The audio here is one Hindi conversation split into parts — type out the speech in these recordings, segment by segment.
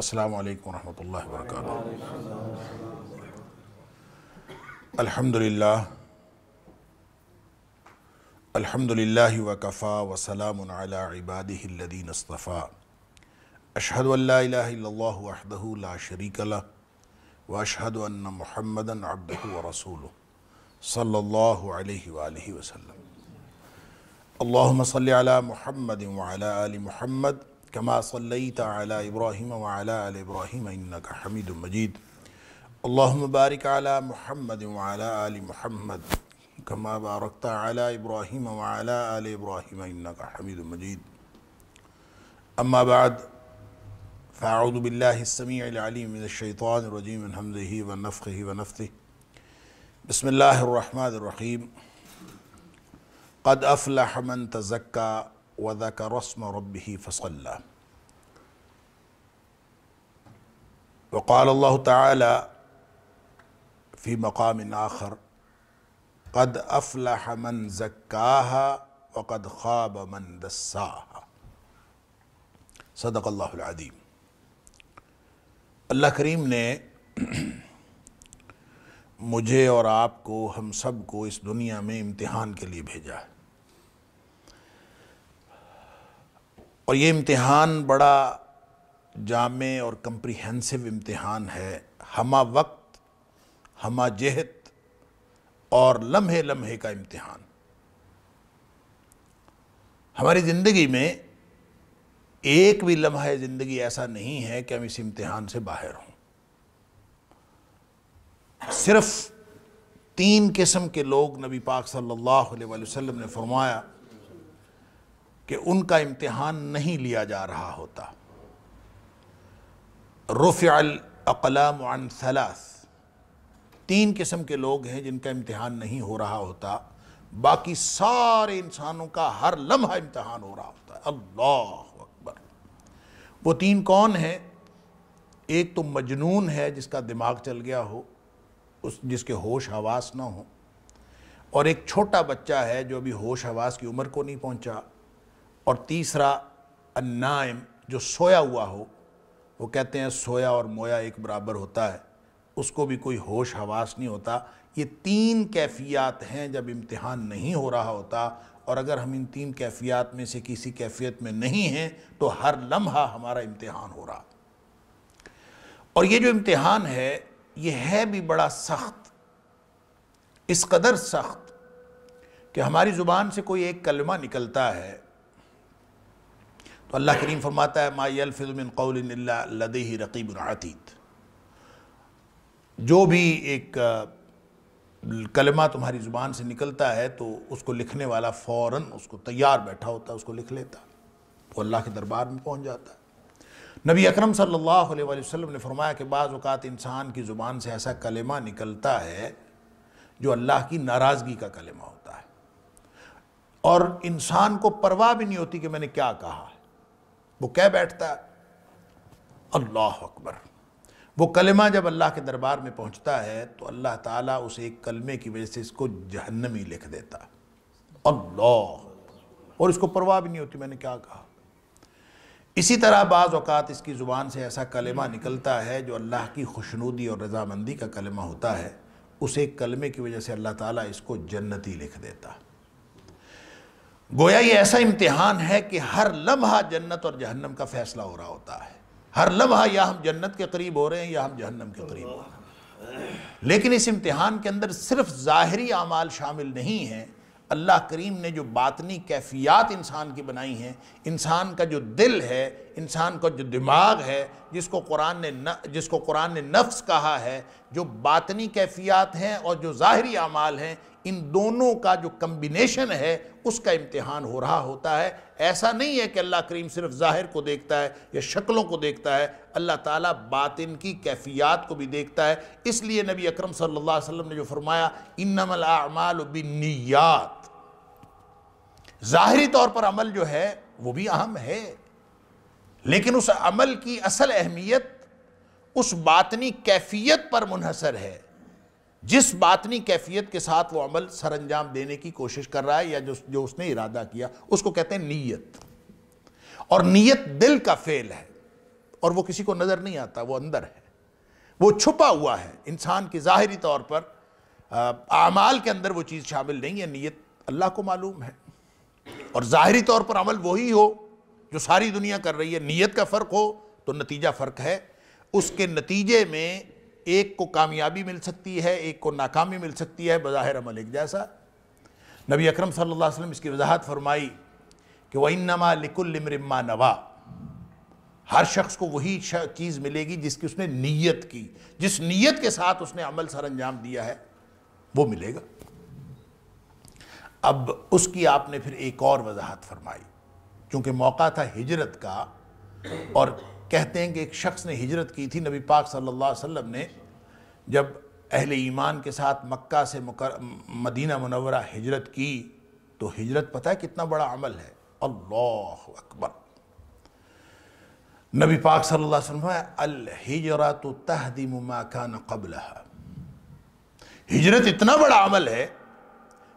अल्लाम वालेकुम रहमतुल्लाहि व बरकातहू अल्हम्दुलिल्लाह अल्हम्दुलिल्लाह व व सलाम अला इबादिहि लदीन इस्तफ़ा अशहदु अल्ला इलाहा इल्लल्लाहु वहदहु ला كما صليت على إبراهيم وعلى آل إبراهيم إنك حميد مجيد اللهم بارك على محمد وعلى آل محمد كما باركت على إبراهيم وعلى آل إبراهيم إنك حميد مجيد أما بعد فأعوذ بالله السميع العليم من الشيطان الرجيم من همزه ونفخه ونفثه بسم الله الرحمن الرحيم قد أفلح من تزكى وذكر اسم ربه فصلى وقال الله تعالى في مقام آخر قد أفلح من زكاها وقد خاب من دساها صدق الله العظيم अल्लाह نے مجھے اور آپ کو ہم سب کو اس دنیا میں امتحان کے लिए بھیجا ہے और ये इम्तहान बड़ा जाम और कम्प्रिहेंसिव इम्तहान है हमा वक्त हमा जहत और लम्हे लम्हे का इम्तहान हमारी ज़िंदगी में एक भी लम्हा ज़िंदगी ऐसा नहीं है कि हम इस इम्तहान से बाहर हों सिर्फ़ तीन किस्म के लोग नबी पाक सल्लल्लाहु अलैहि वसल्लम ने फरमाया कि उनका इम्तहान नहीं लिया जा रहा होता रुफ़ल अकलाम अन सलास तीन किस्म के लोग हैं जिनका इम्तहान नहीं हो रहा होता बाकी सारे इंसानों का हर लम्हा इम्तहान हो रहा होता है अल्लाह अकबर वो तीन कौन हैं एक तो मजनून है जिसका दिमाग चल गया हो उस जिसके होश हवास ना हो और एक छोटा बच्चा है जो अभी होश हवास की उम्र को नहीं पहुंचा और तीसरा अन्नाइम जो सोया हुआ हो वो कहते हैं सोया और मोया एक बराबर होता है उसको भी कोई होश हवास नहीं होता ये तीन कैफियत हैं जब इम्तहान नहीं हो रहा होता और अगर हम इन तीन कैफियत में से किसी कैफियत में नहीं हैं तो हर लम्हा हमारा इम्तहान हो रहा और ये जो इम्तहान है ये है भी बड़ा सख्त इस कदर सख्त कि हमारी ज़ुबान से कोई एक कलमा निकलता है तो अल्लाह करीम फरमाता है मायलफ़िज़मिन लदही रकीब आतीत जो भी एक कलमा तुम्हारी ज़ुबान से निकलता है तो उसको लिखने वाला फ़ौर उसको तैयार बैठा होता है उसको लिख लेता है वो अल्लाह के दरबार में पहुँच जाता है नबी अक्रम सल्लाम ने फरमाया कि बाज़ अवत इंसान की ज़ुबान से ऐसा कलमा निकलता है जो अल्लाह की नाराज़गी का कलमा होता है और इंसान को परवाह भी नहीं होती कि मैंने क्या कहा वो कह बैठता अल्लाह अकबर वो कलमा जब अल्लाह के दरबार में पहुंचता है तो अल्लाह ताला उसे एक कलमे की वजह से इसको जहन्नमी लिख देता अल्लाह और इसको परवाह भी नहीं होती मैंने क्या कहा इसी तरह बाज़ अवत इसकी ज़ुबान से ऐसा कलमा निकलता है जो अल्लाह की खुशनूदी और रजामंदी का कलमा होता है उसे कलमे की वजह से अल्लाह ताला इसको जन्नती लिख देता गोया ये ऐसा इम्तिहान है कि हर लम्हा जन्नत और जहन्नम का फैसला हो रहा होता है हर लम्हा या हम जन्नत के करीब हो रहे हैं या हम जहन्नम के करीब हो रहे हैं लेकिन इस इम्तिहान के अंदर सिर्फ ज़ाहरी अमाल शामिल नहीं हैं अल्लाह करीम ने जो बातनी कैफियात इंसान की बनाई हैं इंसान का जो दिल है इंसान का जो दिमाग है जिसको कुरान ने न जिसको कुरान ने नफ्स कहा है जो बातनी कैफियात हैं और जो ज़ाहरी अमाल हैं इन दोनों का जो कम्बिनेशन है उसका इम्तहान हो रहा होता है ऐसा नहीं है कि अल्लाह करीम सिर्फ ज़ाहिर को देखता है या शक्लों को देखता है अल्लाह ताला बातिन की कैफियत को भी देखता है इसलिए नबी अकरम सल्लल्लाहु अलैहि वसल्लम ने जो फरमाया इनमल बिनीत ज़ाहरी तौर पर अमल जो है वो भी अहम है लेकिन उस अमल की असल अहमियत उस बातनी कैफियत पर मुनहसर है जिस बातनी कैफियत के साथ वो अमल सर अंजाम देने की कोशिश कर रहा है या जो जो उसने इरादा किया उसको कहते हैं नीयत और नीयत दिल का फेल है और वो किसी को नज़र नहीं आता वो अंदर है वो छुपा हुआ है इंसान की ज़ाहरी तौर पर आमाल के अंदर वो चीज़ शामिल नहीं है नीयत अल्लाह को मालूम है और ज़ाहरी तौर पर अमल वही हो जो सारी दुनिया कर रही है नीयत का फ़र्क हो तो नतीजा फ़र्क है उसके नतीजे में एक को कामयाबी मिल सकती है एक को नाकामी मिल सकती है बज़ाहिर अमल एक जैसा नबी अकरम सल्लल्लाहु अलैहि वसल्लम इसकी वजाहत फरमाई कि वह इनमा लिकुलमरमा नवा हर शख्स को वही चीज़ मिलेगी जिसकी उसने नीयत की जिस नीयत के साथ उसने अमल सर अंजाम दिया है वो मिलेगा अब उसकी आपने फिर एक और वजाहत फरमाई क्योंकि मौका था हिजरत का और कहते हैं कि एक शख्स ने हिजरत की थी नबी पाक सल्लल्लाहु अलैहि वसल्लम ने जब अहल ईमान के साथ मक्का से मुकर मदीना मनवरा हिजरत की तो हिजरत पता है कितना बड़ा अमल है अल्लाह अकबर नबी पाक सल्लल्लाहु अलैहि वसल्लम अल हिजरा तो हिजरत इतना बड़ा अमल है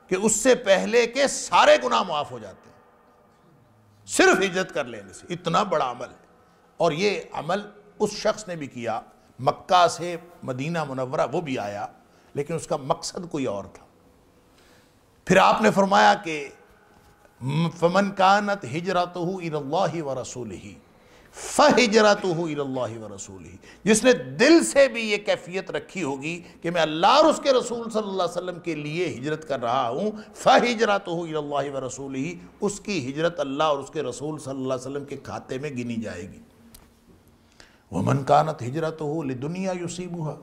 कि उससे पहले के सारे गुनाह माफ़ हो जाते हैं सिर्फ हिजरत कर लेने से इतना बड़ा अमल है और ये अमल उस शख्स ने भी किया मक्का से मदीना मुनवरा वो भी आया लेकिन उसका मकसद कोई और था फिर आपने फरमाया कि फमन कानत हिजरत ही व रसूल ही फ़िजरत ही व रसूल ही जिसने दिल से भी ये कैफियत रखी होगी कि मैं अल्लाह और उसके रसूल सल्लल्लाहु अलैहि वसल्लम के लिए हिजरत कर रहा हूँ फ़िजरत ही व रसूल ही उसकी हिजरत अल्लाह और उसके रसूल सल्लल्लाहु अलैहि वसल्लम के खाते में गिनी जाएगी वमन कानत हिजरत हो ले दुनिया हुआ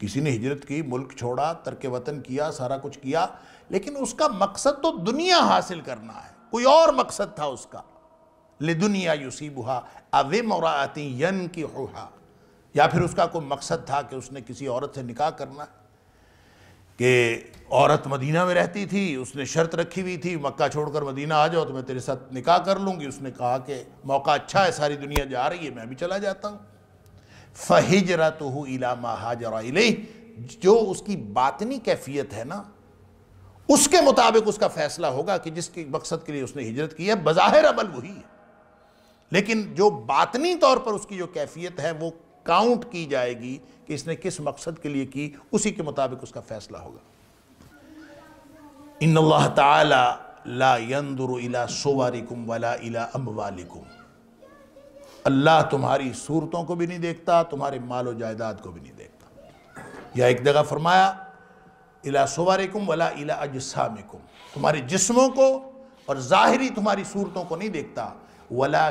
किसी ने हिजरत की मुल्क छोड़ा तरके वतन किया सारा कुछ किया लेकिन उसका मकसद तो दुनिया हासिल करना है कोई और मकसद था उसका ले दुनिया युसीबुहा अवे मोराती यन की या फिर उसका कोई मकसद था कि उसने किसी औरत से निकाह करना है कि औरत मदीना में रहती थी उसने शर्त रखी हुई थी मक्का छोड़कर मदीना आ जाओ तो मैं तेरे साथ निकाह कर लूँगी उसने कहा कि मौका अच्छा है सारी दुनिया जा रही है मैं भी चला जाता हूँ फ़हिजरा तो हूँ इला महाजरा जो उसकी बातनी कैफियत है ना उसके मुताबिक उसका फैसला होगा कि जिसके मकसद के लिए उसने हिजरत की है बज़ाहिर अमल वही है लेकिन जो बातनी तौर पर उसकी जो कैफियत है वो काउंट की जाएगी कि इसने किस मकसद के लिए की उसी के मुताबिक उसका फैसला होगा इन अल्लाह ताला अल्लाह तुम्हारी सूरतों को भी नहीं देखता तुम्हारे मालो जायदाद को भी नहीं देखता या एक जगह फरमाया इला सोवारिकुम वला इला अजसामिकुम तुम्हारे जिस्मों को और ज़ाहरी तुम्हारी सूरतों को नहीं देखता वला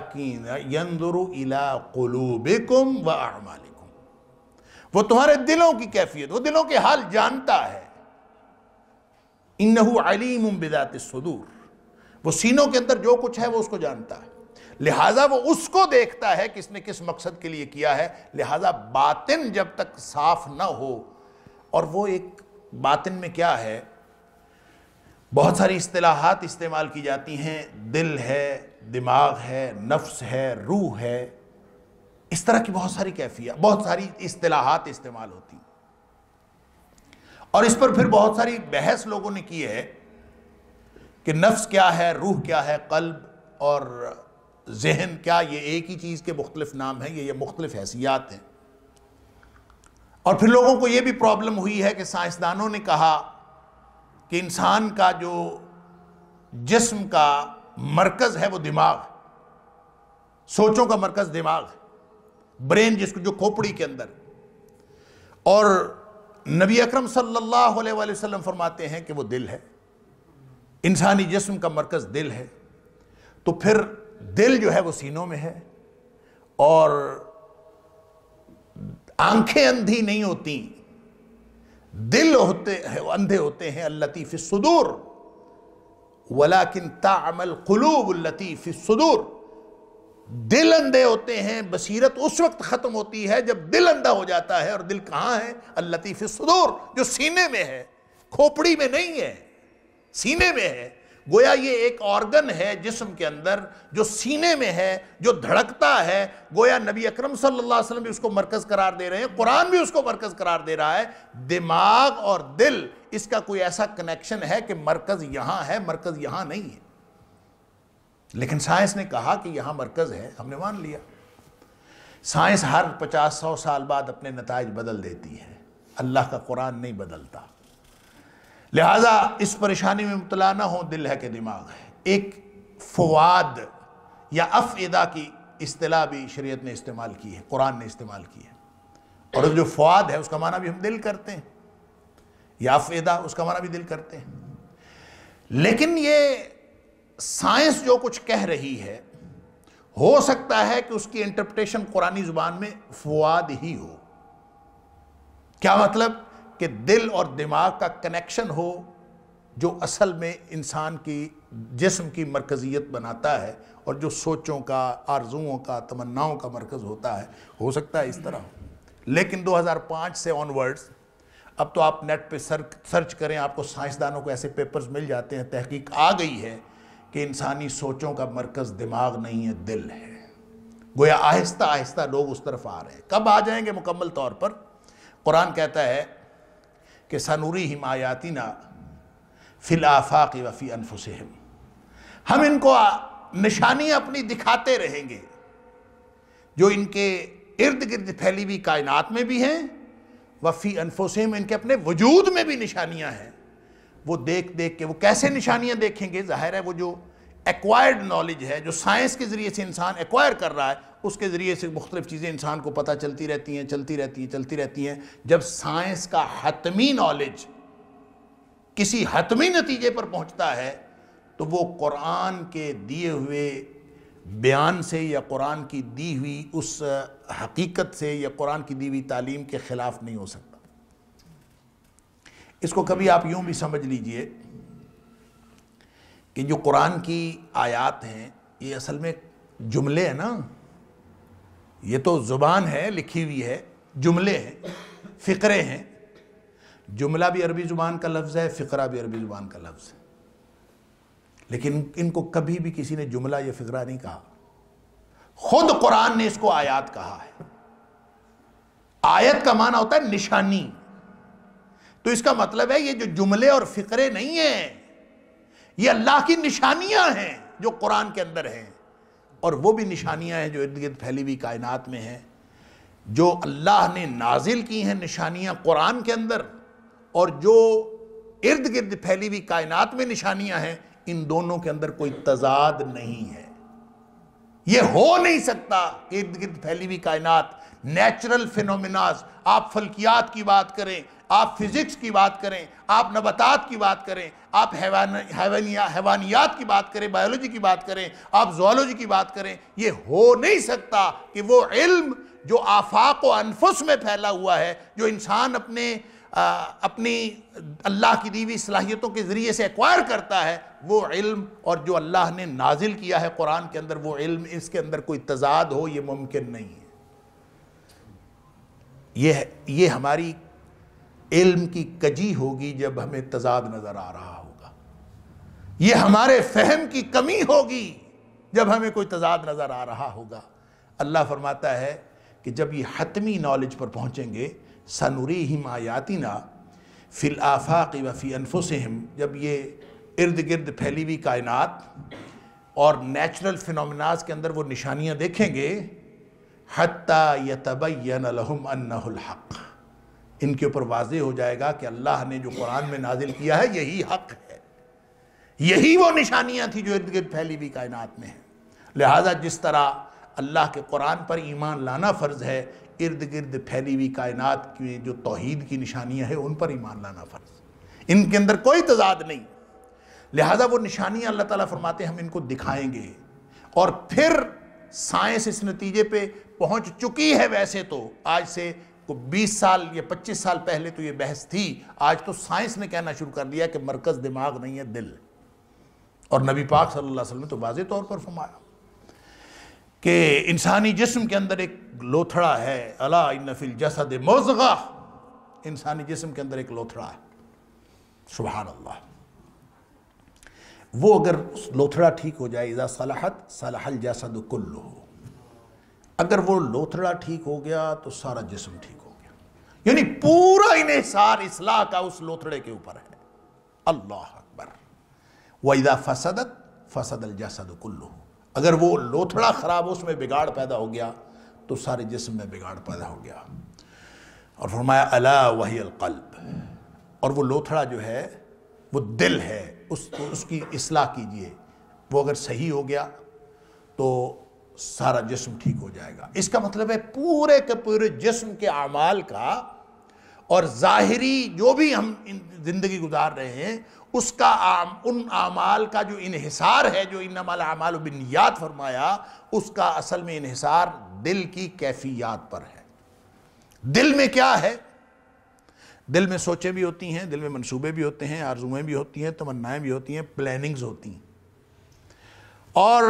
यंदुर इला व वो तुम्हारे दिलों की कैफियत वो दिलों के हाल जानता है इन्नहू अलीम बिदात सदूर वो सीनों के अंदर जो कुछ है वो उसको जानता है लिहाजा वो उसको देखता है कि इसने किस मकसद के लिए किया है लिहाजा बातिन जब तक साफ ना हो और वो एक बातिन में क्या है बहुत सारी असलाहत इस्तेमाल की जाती हैं दिल है दिमाग है नफ्स है रूह है इस तरह की बहुत सारी कैफिया बहुत सारी असलाहत इस्तेमाल होती और इस पर फिर बहुत सारी बहस लोगों ने की है कि नफ्स क्या है रूह क्या है कल्ब और जहन क्या ये एक ही चीज़ के मुख्तलिफ नाम हैं ये ये मुख्तलिफ हैसियात हैं और फिर लोगों को ये भी प्रॉब्लम हुई है कि साइंसदानों ने कहा कि इंसान का जो जिस्म का मरकज़ है वो दिमाग सोचों का मरकज़ दिमाग है ब्रेन जिसको जो खोपड़ी के अंदर और नबी अकरम सल्लल्लाहु अलैहि वसल्लम फरमाते हैं कि वो दिल है इंसानी जिस्म का मरकज़ दिल है तो फिर दिल जो है वो सीनों में है और आंखें अंधी नहीं होती दिल होते अंधे होते हैं अल्लतीफ़ सुदूर वलाकिन तामल कुलूब लतीफ़ सुदूर दिल अंधे होते हैं बसीरत उस वक्त ख़त्म होती है जब दिल अंधा हो जाता है और दिल कहाँ है अल्लतीफ़ सदूर जो सीने में है खोपड़ी में नहीं है सीने में है गोया ये एक ऑर्गन है जिस्म के अंदर जो सीने में है जो धड़कता है गोया नबी अकरम सल्लल्लाहु अलैहि वसल्लम भी उसको मरकज़ करार दे रहे हैं कुरान भी उसको मरकज़ करार दे रहा है दिमाग और दिल इसका कोई ऐसा कनेक्शन है कि मरकज़ यहाँ है मरकज़ यहाँ नहीं है लेकिन साइंस ने कहा कि यहां मरकज़ है हमने मान लिया साइंस हर पचास सौ साल बाद अपने नतज बदल देती है अल्लाह का कुरान नहीं बदलता लिहाजा इस परेशानी में मुबला ना हो दिल है कि दिमाग है एक फवाद या अफ़दा की अतला भी शरीयत ने इस्तेमाल की है कुरान ने इस्तेमाल की है और जो फवाद है उसका माना भी हम दिल करते हैं या अफ़दा उसका माना भी दिल करते हैं लेकिन ये साइंस जो कुछ कह रही है हो सकता है कि उसकी इंटरप्रिटेशन कुरानी जुबान में फुआद ही हो क्या मतलब कि दिल और दिमाग का कनेक्शन हो जो असल में इंसान की जिस्म की मरकजियत बनाता है और जो सोचों का आरजुओं का तमन्नाओं का मरकज़ होता है हो सकता है इस तरह लेकिन 2005 से ऑनवर्ड्स अब तो आप नेट पे सर्च करें आपको साइंसदानों को ऐसे पेपर्स मिल जाते हैं तहकीक आ गई है कि इंसानी सोचों का मरकज़ दिमाग नहीं है दिल है गोया आहिस्ता आहिस्ता लोग उस तरफ आ रहे हैं कब आ जाएंगे मुकम्मल तौर पर कुरान कहता है कि सनूरी हिमायाती ना फिलाफाक वफ़ी अनफुसहम हम इनको निशानी अपनी दिखाते रहेंगे जो इनके इर्द गिर्द फैली हुई कायनात में भी हैं वफ़ी अनफुसहम इनके अपने वजूद में भी निशानियाँ हैं वो देख देख के वो कैसे निशानियाँ देखेंगे जाहिर है वो जो एक्वायर्ड नॉलेज है जो साइंस के ज़रिए से इंसान एक्वायर कर रहा है उसके ज़रिए से मुख्तलिफ चीज़ें इंसान को पता चलती रहती हैं चलती रहती हैं चलती रहती हैं जब साइंस का हतमी नॉलेज किसी हतमी नतीजे पर पहुँचता है तो वो कुरान के दिए हुए बयान से या कुरान की दी हुई उस हकीकत से या कुरान की दी हुई तालीम के ख़िलाफ़ नहीं हो सकता इसको कभी आप यूं भी समझ लीजिए कि जो कुरान की आयात हैं ये असल में जुमले हैं ना ये तो ज़ुबान है लिखी हुई है जुमले हैं फ़िक्रे हैं जुमला भी अरबी ज़ुबान का लफ्ज़ है फ़िक्रा भी अरबी ज़ुबान का लफ्ज़ है लेकिन इनको कभी भी किसी ने जुमला या फ़िक्रा नहीं कहा खुद कुरान ने इसको आयात कहा है आयत का माना होता है निशानी तो इसका मतलब है ये जो जुमले और फ़िक्रे नहीं हैं ये अल्लाह की निशानियां हैं जो कुरान के अंदर हैं और वो भी निशानियां हैं जो इर्द गिर्द फैली हुई कायनात में हैं जो अल्लाह ने नाजिल की हैं निशानियां कुरान के अंदर और जो इर्द गिर्द फैली हुई कायनात में निशानियां हैं इन दोनों के अंदर कोई तजाद नहीं है ये हो नहीं सकता इर्द गिर्द फैली हुई कायनात नेचुरल फिनोमिनाज आप फल्कियात की बात करें आप फिज़िक्स की बात करें आप नबतात की बात करें आप हैवानिया हैवानियात की बात करें बायोलॉजी की बात करें आप जोलॉजी की बात करें ये हो नहीं सकता कि वो इल्म जो आफाक व अनफुस में फैला हुआ है जो इंसान अपने आ, अपनी अल्लाह की दीवी सलाहियतों के ज़रिए से एक्वायर करता है वो इल्म और जो अल्लाह ने नाजिल किया है कुरान के अंदर वो इल्म इसके अंदर कोई तजाद हो ये मुमकिन नहीं है ये ये हमारी इल्म की कजी होगी जब हमें तजाद नज़र आ रहा होगा ये हमारे फहम की कमी होगी जब हमें कोई तजाद नज़र आ रहा होगा अल्लाह फरमाता है कि जब ये हतमी नॉलेज पर पहुँचेंगे सनुरी हिम आयातिना फिल आफाक वफ़ी अनफुसम जब ये इर्द गिर्द फैली हुई कायनात और नेचुरल फिनोमिनाज के अंदर वो निशानियाँ देखेंगे हती यतबैन अन्नहुल हक़ इनके ऊपर वाजे हो जाएगा कि अल्लाह ने जो कुरान में नाजिल किया है यही हक है यही वो निशानियाँ थी जो इर्द गिर्द फैली हुई कायनात में है लिहाजा जिस तरह अल्लाह के कुरान पर ईमान लाना फ़र्ज़ है इर्द गिर्द फैली हुई कायनात की जो तोहद की निशानियाँ हैं उन पर ईमान लाना फ़र्ज़ इनके अंदर कोई तजाद नहीं लिहाजा वो निशानियाँ अल्लाह ताला फरमाते हम इनको दिखाएंगे और फिर साइंस इस नतीजे पे पहुंच चुकी है वैसे तो आज से को तो 20 साल या 25 साल पहले तो ये बहस थी आज तो साइंस ने कहना शुरू कर दिया कि मरकज़ दिमाग नहीं है दिल और नबी पाक सल्लल्लाहु अलैहि वसल्लम ने तो वाज तौर पर फरमाया कि इंसानी जिस्म के अंदर एक लोथड़ा है अला नफिल जसद मोजगा इंसानी जिस्म के अंदर एक लोथड़ा है सुबह अल्लाह वो अगर लोथड़ा ठीक हो जाए इज़ा सलाहत सलाहल जसद कुल्लू अगर वो लोथड़ा ठीक हो गया तो सारा जिस्म ठीक हो गया यानी पूरा इन्हसार इसलाह का उस लोथड़े के ऊपर है अल्लाह अकबर वहीदा फसदत फसद जसद कुल्लू अगर वो लोथड़ा ख़राब हो उसमें बिगाड़ पैदा हो गया तो सारे जिस्म में बिगाड़ पैदा हो गया और फरमाया अला वही अलकल्ब और वो लोथड़ा जो है वो दिल है उस उसकी असलाह कीजिए वो अगर सही हो गया तो सारा जिस्म ठीक हो जाएगा इसका मतलब है पूरे के पूरे जिस्म के अमाल का और ज़ाहरी जो भी हम ज़िंदगी गुजार रहे हैं उसका आम, उन आमाल का जो इहिसार है जो इन अमाल बिनियात फरमाया उसका असल में इहिसार दिल की कैफियात पर है दिल में क्या है दिल में सोचें भी होती हैं दिल में मंसूबे भी होते हैं आरजुएँ भी होती हैं तमन्नाएँ भी होती हैं प्लानिंग्स होती हैं और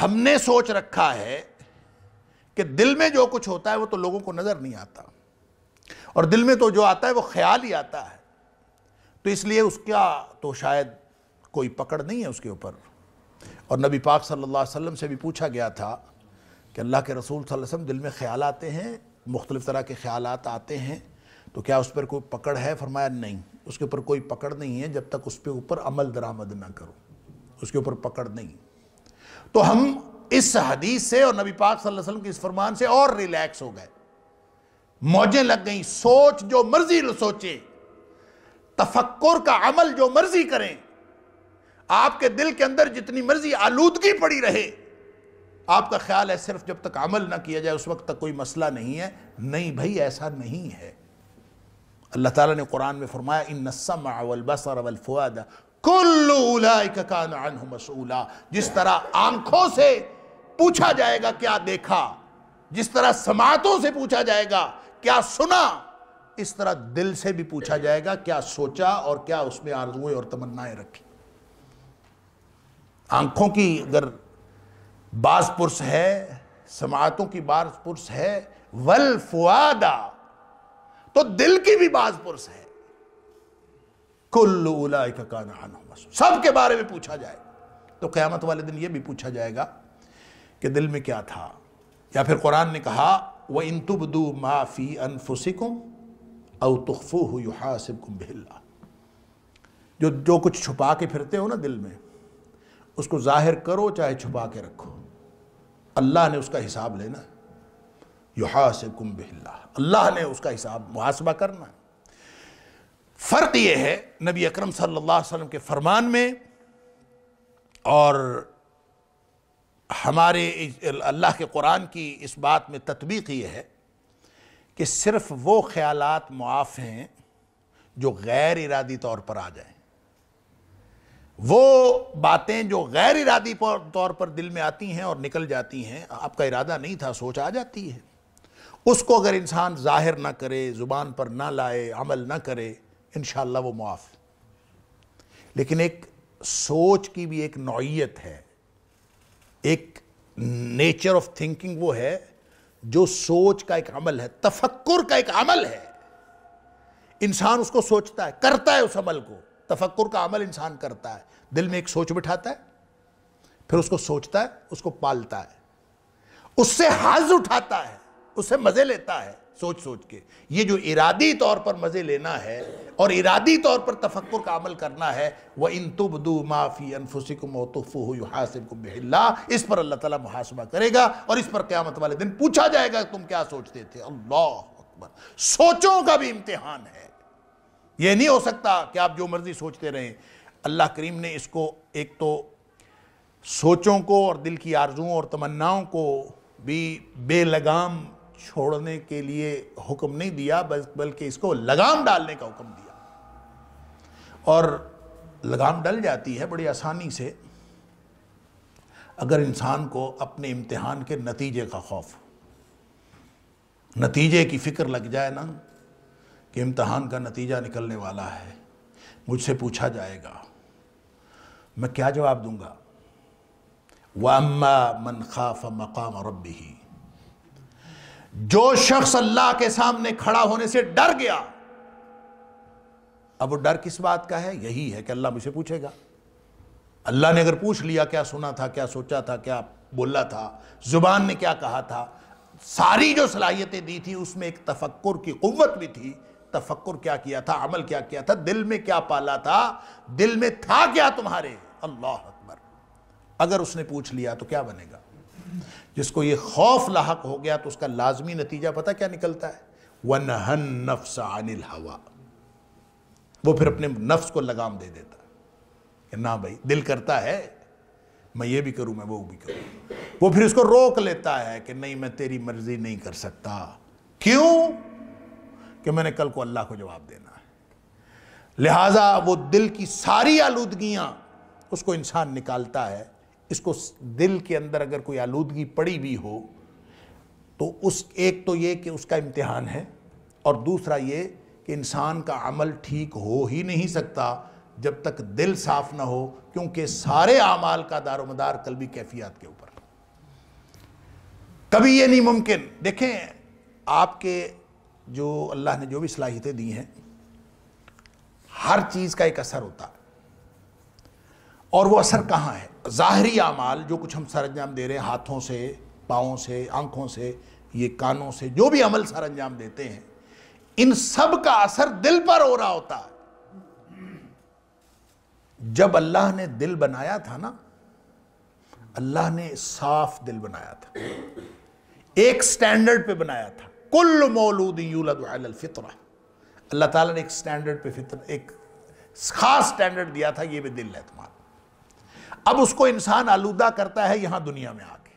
हमने सोच रखा है कि दिल में जो कुछ होता है वो तो लोगों को नज़र नहीं आता और दिल में तो जो आता है वो ख्याल ही आता है तो इसलिए उसका तो शायद कोई पकड़ नहीं है उसके ऊपर और नबी पाक सल्लल्लाहु अलैहि वसल्लम से भी पूछा गया था कि अल्लाह के रसूल सल्लल्लाहु अलैहि वसल्लम दिल में ख्याल आते हैं मुख्तलिफ़ तरह के ख्याल आते हैं तो क्या उस पर कोई पकड़ है फरमाया नहीं उसके ऊपर कोई पकड़ नहीं है जब तक उस पर ऊपर अमल दरामद ना करो उसके ऊपर पकड़ नहीं तो हम इस हदीस से और नबी पाक सल्लल्लाहु अलैहि वसल्लम के इस फरमान से और रिलैक्स हो गए मौजें लग गई सोच जो मर्जी सोचे तफक्र का अमल जो मर्जी करें आपके दिल के अंदर जितनी मर्जी आलूदगी पड़ी रहे आपका ख्याल है सिर्फ जब तक अमल ना किया जाए उस वक्त तक कोई मसला नहीं है नहीं भाई ऐसा नहीं है अल्लाह ताला ने कुरान में फरमाया इन नस्सम बसर कुल्लाकान मसूला जिस तरह आंखों से पूछा जाएगा क्या देखा जिस तरह समातों से पूछा जाएगा क्या सुना इस तरह दिल से भी पूछा जाएगा क्या सोचा और क्या उसमें आरजुएं और तमन्नाएं रखी आंखों की अगर बास पुरुष है समातों की बास पुरुष है वल फुआदा तो दिल की भी बास पुरुष है कुल्लू उलाकान पास सबके बारे में पूछा जाएगा तो क़्यामत वाले दिन ये भी पूछा जाएगा कि दिल में क्या था या फिर कुरान ने कहा व इन तुबदू माफ़ी अनफुसिकुम अव तुखफ़ू युहासिब कुम भिल्ला जो जो कुछ छुपा के फिरते हो ना दिल में उसको जाहिर करो चाहे छुपा के रखो अल्लाह ने उसका हिसाब लेना युहासिब कुम भिल्ला अल्लाह ने उसका हिसाब मुहासबा करना है फ़र्क ये है नबी अकरम सल्लल्लाहु अलैहि वसल्लम के फरमान में और हमारे अल्लाह के कुरान की इस बात में तत्बीक ये है कि सिर्फ़ वो ख्याल मुआफ़ हैं जो गैर इरादी तौर पर आ जाएं वो बातें जो गैर इरादी तौर पर दिल में आती हैं और निकल जाती हैं आपका इरादा नहीं था सोच आ जाती है उसको अगर इंसान जाहिर ना करे ज़ुबान पर ना लाए अमल ना करे इन वो मुआफ़ लेकिन एक सोच की भी एक नौीयत है एक नेचर ऑफ थिंकिंग वो है जो सोच का एक अमल है तफक्कुर का एक अमल है इंसान उसको सोचता है करता है उस अमल को तफक्कुर का अमल इंसान करता है दिल में एक सोच बिठाता है फिर उसको सोचता है उसको पालता है उससे हाज उठाता है उससे मज़े लेता है सोच सोच के ये जो इरादी तौर पर मज़े लेना है और इरादी तौर पर तफक्र का अमल करना है वह इन दू माफ़ी अनफुसिकुम इस पर अल्लाह ताला मुहासबा करेगा और इस पर क़्यामत वाले दिन पूछा जाएगा तुम क्या सोचते थे अल्लाह अकबर सोचों का भी इम्तहान है ये नहीं हो सकता कि आप जो मर्ज़ी सोचते रहें अल्लाह करीम ने इसको एक तो सोचों को और दिल की आरजुओं और तमन्नाओं को भी बेलगाम छोड़ने के लिए हुक्म नहीं दिया बल्कि इसको लगाम डालने का हुक्म दिया और लगाम डल जाती है बड़ी आसानी से अगर इंसान को अपने इम्तिहान के नतीजे का खौफ नतीजे की फ़िक्र लग जाए ना कि इम्तहान का नतीजा निकलने वाला है मुझसे पूछा जाएगा मैं क्या जवाब दूंगा वम्मा मन खाफ मकाम ही जो शख्स अल्लाह के सामने खड़ा होने से डर गया अब वो डर किस बात का है यही है कि अल्लाह मुझे पूछेगा अल्लाह ने अगर पूछ लिया क्या सुना था क्या सोचा था क्या बोला था ज़ुबान ने क्या कहा था सारी जो सलाहियतें दी थी उसमें एक तफक्र की कुत भी थी तफक्र क्या किया था अमल क्या किया था दिल में क्या पाला था दिल में था क्या तुम्हारे अल्लाह अकबर अगर उसने पूछ लिया तो क्या बनेगा जिसको ये खौफ लाक हो गया तो उसका लाजमी नतीजा पता क्या निकलता है वन हन नफ्स अनिल हवा वो फिर अपने नफ्स को लगाम दे देता कि ना भाई दिल करता है मैं ये भी करूं मैं वो भी करूं वो फिर उसको रोक लेता है कि नहीं मैं तेरी मर्जी नहीं कर सकता क्यों कि मैंने कल को अल्लाह को जवाब देना है लिहाजा वो दिल की सारी आलूदगियां उसको इंसान निकालता है इसको दिल के अंदर अगर कोई आलूदगी पड़ी भी हो तो उस एक तो ये कि उसका इम्तिहान है और दूसरा ये कि इंसान का अमल ठीक हो ही नहीं सकता जब तक दिल साफ ना हो क्योंकि सारे अमाल का दारोमदार कलबी कैफियत के ऊपर कभी ये नहीं मुमकिन देखें आपके जो अल्लाह ने जो भी सलाहियतें दी हैं हर चीज़ का एक असर होता है और वो असर कहाँ है ज़ाहरी अमाल जो कुछ हम सर अंजाम दे रहे हैं हाथों से पाँव से आँखों से ये कानों से जो भी अमल सर अंजाम देते हैं इन सब का असर दिल पर हो रहा होता है जब अल्लाह ने दिल बनाया था ना अल्लाह ने साफ दिल बनाया था एक स्टैंडर्ड पे बनाया था कुल मौलूद फितरा अल्लाह ताला ने एक स्टैंडर्ड पे फितर एक खास स्टैंडर्ड दिया था ये भी दिल है तुम्हारा अब उसको इंसान आलूदा करता है यहां दुनिया में आके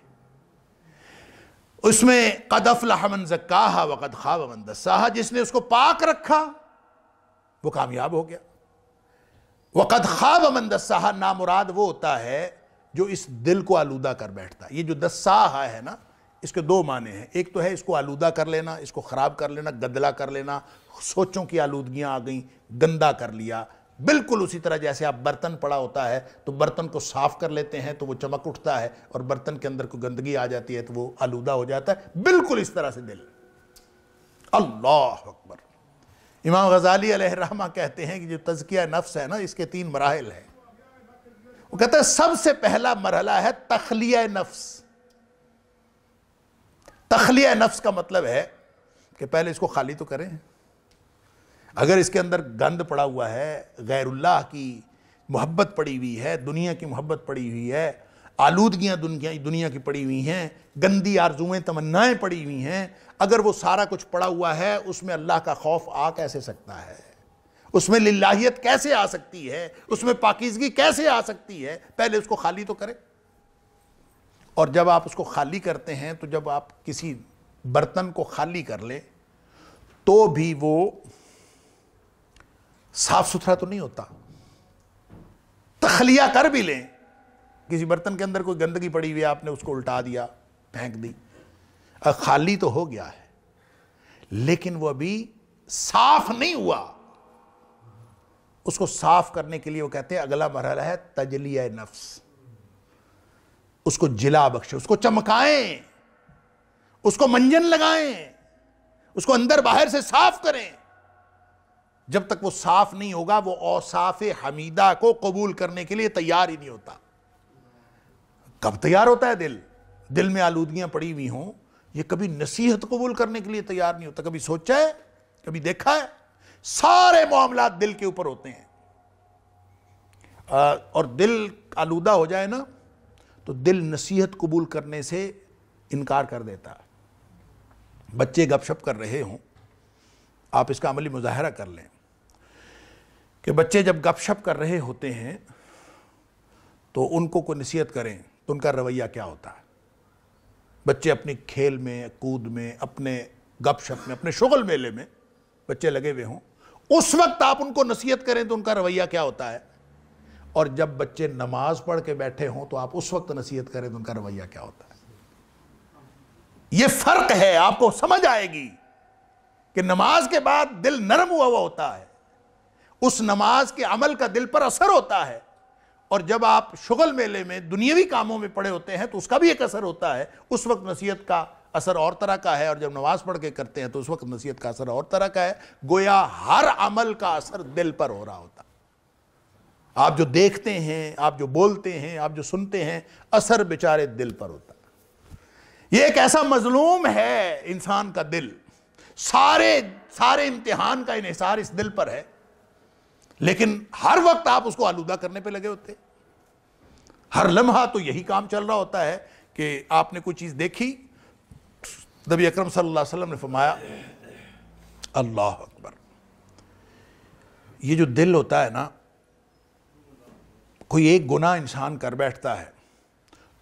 उसमें कदफ लहमन जक्का वक़द खा वमन दसाहा जिसने उसको पाक रखा वो कामयाब हो गया वक़द खा वमन दसाहा नामुराद वो होता है जो इस दिल को आलूदा कर बैठता है ये जो दसाहा है ना इसके दो माने हैं एक तो है इसको आलूदा कर लेना इसको ख़राब कर लेना गदला कर लेना सोचों की आलूदगियां आ गई गंदा कर लिया बिल्कुल उसी तरह जैसे आप बर्तन पड़ा होता है तो बर्तन को साफ कर लेते हैं तो वो चमक उठता है और बर्तन के अंदर कोई गंदगी आ जाती है तो वो आलूदा हो जाता है बिल्कुल इस तरह से दिल अल्लाह अकबर इमाम गजाली रहमा कहते हैं कि जो तजकिया नफ्स है ना इसके तीन मराहल हैं वो कहते हैं सबसे पहला मरहला है तखलिया नफ्स तखलिया नफ्स का मतलब है कि पहले इसको खाली तो करें अगर इसके अंदर गंद पड़ा हुआ है गैरुल्लाह की मोहब्बत पड़ी हुई है दुनिया की मोहब्बत पड़ी हुई है आलूदगियाँ दुनिया दुनिया की पड़ी हुई हैं गंदी आरजुएँ तमन्नाएँ पड़ी हुई हैं अगर वो सारा कुछ पड़ा हुआ है उसमें अल्लाह का खौफ आ कैसे सकता है उसमें लाहियत कैसे आ सकती है उसमें पाकिजगी कैसे आ सकती है पहले उसको खाली तो करें और जब आप उसको खाली करते हैं तो जब आप किसी बर्तन को खाली कर लें तो भी वो साफ सुथरा तो नहीं होता तखलिया कर भी लें किसी बर्तन के अंदर कोई गंदगी पड़ी हुई है आपने उसको उल्टा दिया फेंक दी अब खाली तो हो गया है लेकिन वो अभी साफ नहीं हुआ उसको साफ करने के लिए वो कहते हैं अगला मरहला है तजलिया नफ्स उसको जिला बख्शे उसको चमकाएं उसको मंजन लगाएं उसको अंदर बाहर से साफ करें जब तक वो साफ नहीं होगा वो औसाफ हमीदा को कबूल करने के लिए तैयार ही नहीं होता कब तैयार होता है दिल दिल में आलूदगियां पड़ी हुई हों ये कभी नसीहत कबूल करने के लिए तैयार नहीं होता कभी सोचा है कभी देखा है सारे मामला दिल के ऊपर होते हैं आ, और दिल आलूदा हो जाए ना तो दिल नसीहत कबूल करने से इनकार कर देता है बच्चे गपशप कर रहे हों आप इसका अमली मुजाहरा कर लें कि बच्चे जब गपशप कर रहे होते हैं तो उनको कोई नसीहत करें तो उनका रवैया क्या होता है बच्चे अपने खेल में कूद में अपने गपशप में अपने शुगल मेले में बच्चे लगे हुए हों उस वक्त आप उनको नसीहत करें तो उनका रवैया क्या होता है और जब बच्चे नमाज पढ़ के बैठे हों तो आप उस वक्त नसीहत करें तो उनका रवैया क्या होता है ये फर्क है आपको समझ आएगी कि नमाज के बाद दिल नरम हुआ हुआ होता है उस नमाज के अमल का दिल पर असर होता है और जब आप शुगल मेले में दुनियावी कामों में पड़े होते हैं तो उसका भी एक असर होता है उस वक्त नसीहत का असर और तरह का है और जब नमाज पढ़ के करते हैं तो उस वक्त नसीहत का असर और तरह का है गोया हर अमल का असर दिल पर हो रहा होता आप जो देखते हैं आप जो बोलते हैं आप जो सुनते हैं असर बेचारे दिल पर होता यह एक ऐसा मजलूम है इंसान का दिल सारे सारे इम्तिहान का इन्हिसार इस दिल पर है लेकिन हर वक्त आप उसको आलूदा करने पे लगे होते हर लम्हा तो यही काम चल रहा होता है कि आपने कोई चीज़ देखी नबी अकरम सल्लल्लाहु अलैहि वसल्लम ने फरमाया अल्लाह अकबर ये जो दिल होता है ना कोई एक गुनाह इंसान कर बैठता है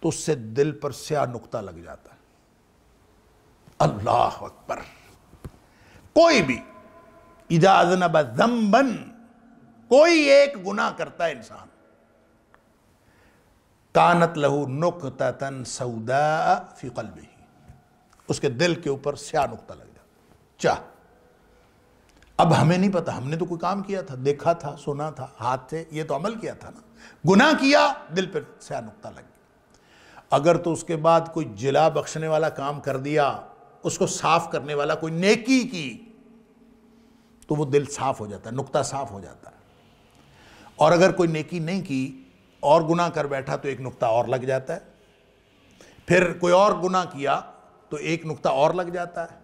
तो उससे दिल पर स्या नुकता लग जाता है अल्लाह अकबर कोई भी इजाजनब बन कोई एक गुना करता इंसान कानत लहू नुक तन सऊदा फिकल भी उसके दिल के ऊपर स्या नुकता लग जाता चाह अब हमें नहीं पता हमने तो कोई काम किया था देखा था सुना था हाथ से ये तो अमल किया था ना गुना किया दिल पर स्या नुकता लग गया अगर तो उसके बाद कोई जिला बख्शने वाला काम कर दिया उसको साफ करने वाला कोई नेकी की तो वो दिल साफ हो जाता है नुकता साफ हो जाता है और अगर कोई नेकी नहीं की और गुना कर बैठा तो एक नुक्ता और लग जाता है फिर कोई और गुना किया तो एक नुक्ता और लग जाता है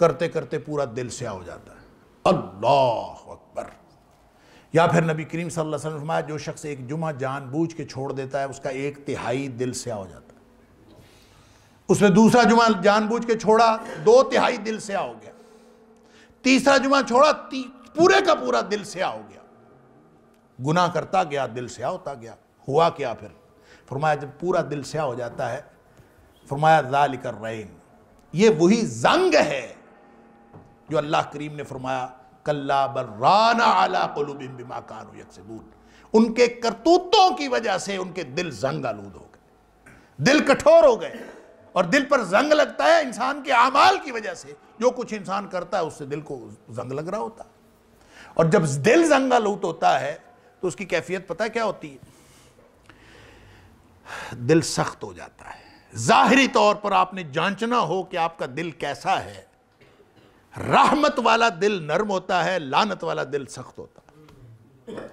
करते करते पूरा दिल से हो जाता है अल्लाह अकबर या फिर नबी करीम सल्लल्लाहु अलैहि वसल्लम जो शख्स एक जुमा जानबूझ के छोड़ देता है उसका एक तिहाई दिल से हो जाता है उसने दूसरा जुमा जानबूझ के छोड़ा दो तिहाई दिल से हो गया तीसरा जुमा छोड़ा पूरे का पूरा दिल से हो गया गुनाह करता गया दिल स्या होता गया हुआ क्या फिर फरमाया जब पूरा दिल स्या हो जाता है फरमाया जाल कर रैन ये वही जंग है जो अल्लाह करीम ने फरमाया कल्ला बर्राना आला कलूबिम बिमा कानू उनके करतूतों की वजह से उनके दिल जंग आलूद हो गए दिल कठोर हो गए और दिल पर जंग लगता है इंसान के अमाल की वजह से जो कुछ इंसान करता है उससे दिल को जंग लग रहा होता है और जब दिल जंग आलूत होता है तो उसकी कैफियत पता है क्या होती है दिल सख्त हो जाता है ज़ाहरी तौर पर आपने जांचना हो कि आपका दिल कैसा है राहमत वाला दिल नर्म होता है लानत वाला दिल सख्त होता है